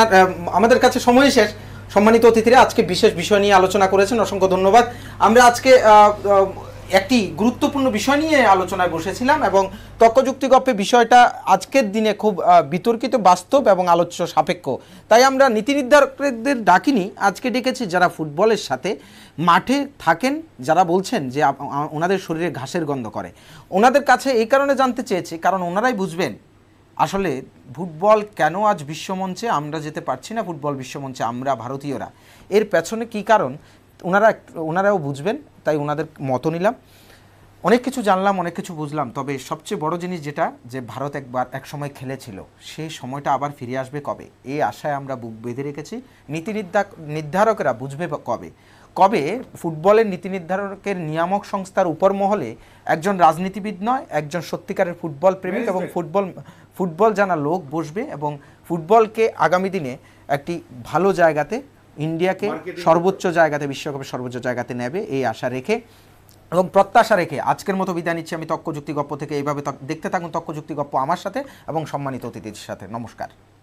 আমাদের কাছে সময় শেষ সম্মানিত অতিথিরা আজকে বিশেষ বিষয় নিয়ে আলোচনা করেছেন অসংখ্য ধন্যবাদ আমরা আজকে একটি গুরুত্বপূর্ণ বিষয় নিয়ে আলোচনায় বসেছিলাম এবং তর্কযুক্তি বিষয়টা আজকের দিনে খুব বিতর্কিত বাস্তব এবং আলোচ্য সাপেক্ষ তাই আমরা নীতি নির্ধারকদের ডাকিনি আজকে ডেকেছি যারা ফুটবলের সাথে মাঠে থাকেন যারা বলছেন যে ওনাদের শরীরে ঘাসের গন্ধ করে ওনাদের কাছে এই কারণে জানতে চেয়েছি কারণ ওনারাই বুঝবেন আসলে ফুটবল কেন আজ বিশ্বমঞ্চে আমরা যেতে পারছি না ফুটবল বিশ্বমঞ্চে আমরা ভারতীয়রা এর পেছনে কি কারণ ওনারা ওনারাও বুঝবেন তাই ওনাদের মতো নিলাম অনেক কিছু জানলাম অনেক কিছু বুঝলাম তবে সবচেয়ে বড় জিনিস যেটা যে ভারত একবার এক সময় খেলেছিল সেই সময়টা আবার ফিরে আসবে কবে এই আশায় আমরা বুক বেঁধে রেখেছি নীতি নির্ধারকেরা বুঝবে কবে কবে ফুটবলের নীতি নির্ধারকের নিয়ামক সংস্থার উপর মহলে একজন রাজনীতিবিদ নয় একজন সত্যিকারের ফুটবল প্রেমিক এবং ফুটবল ফুটবল জানা লোক বসবে এবং ফুটবলকে আগামী দিনে একটি ভালো জায়গাতে ইন্ডিয়াকে সর্বোচ্চ জায়গাতে বিশ্বকাপের সর্বোচ্চ জায়গাতে নেবে এই আশা রেখে এবং প্রত্যাশা রেখে আজকের মতো বিদায় নিচ্ছি আমি তক্কযুক্তি গপ্প থেকে এইভাবে দেখতে থাকুন তক্কযুক্তি গপ্প আমার সাথে এবং সম্মানিত অতিথির সাথে নমস্কার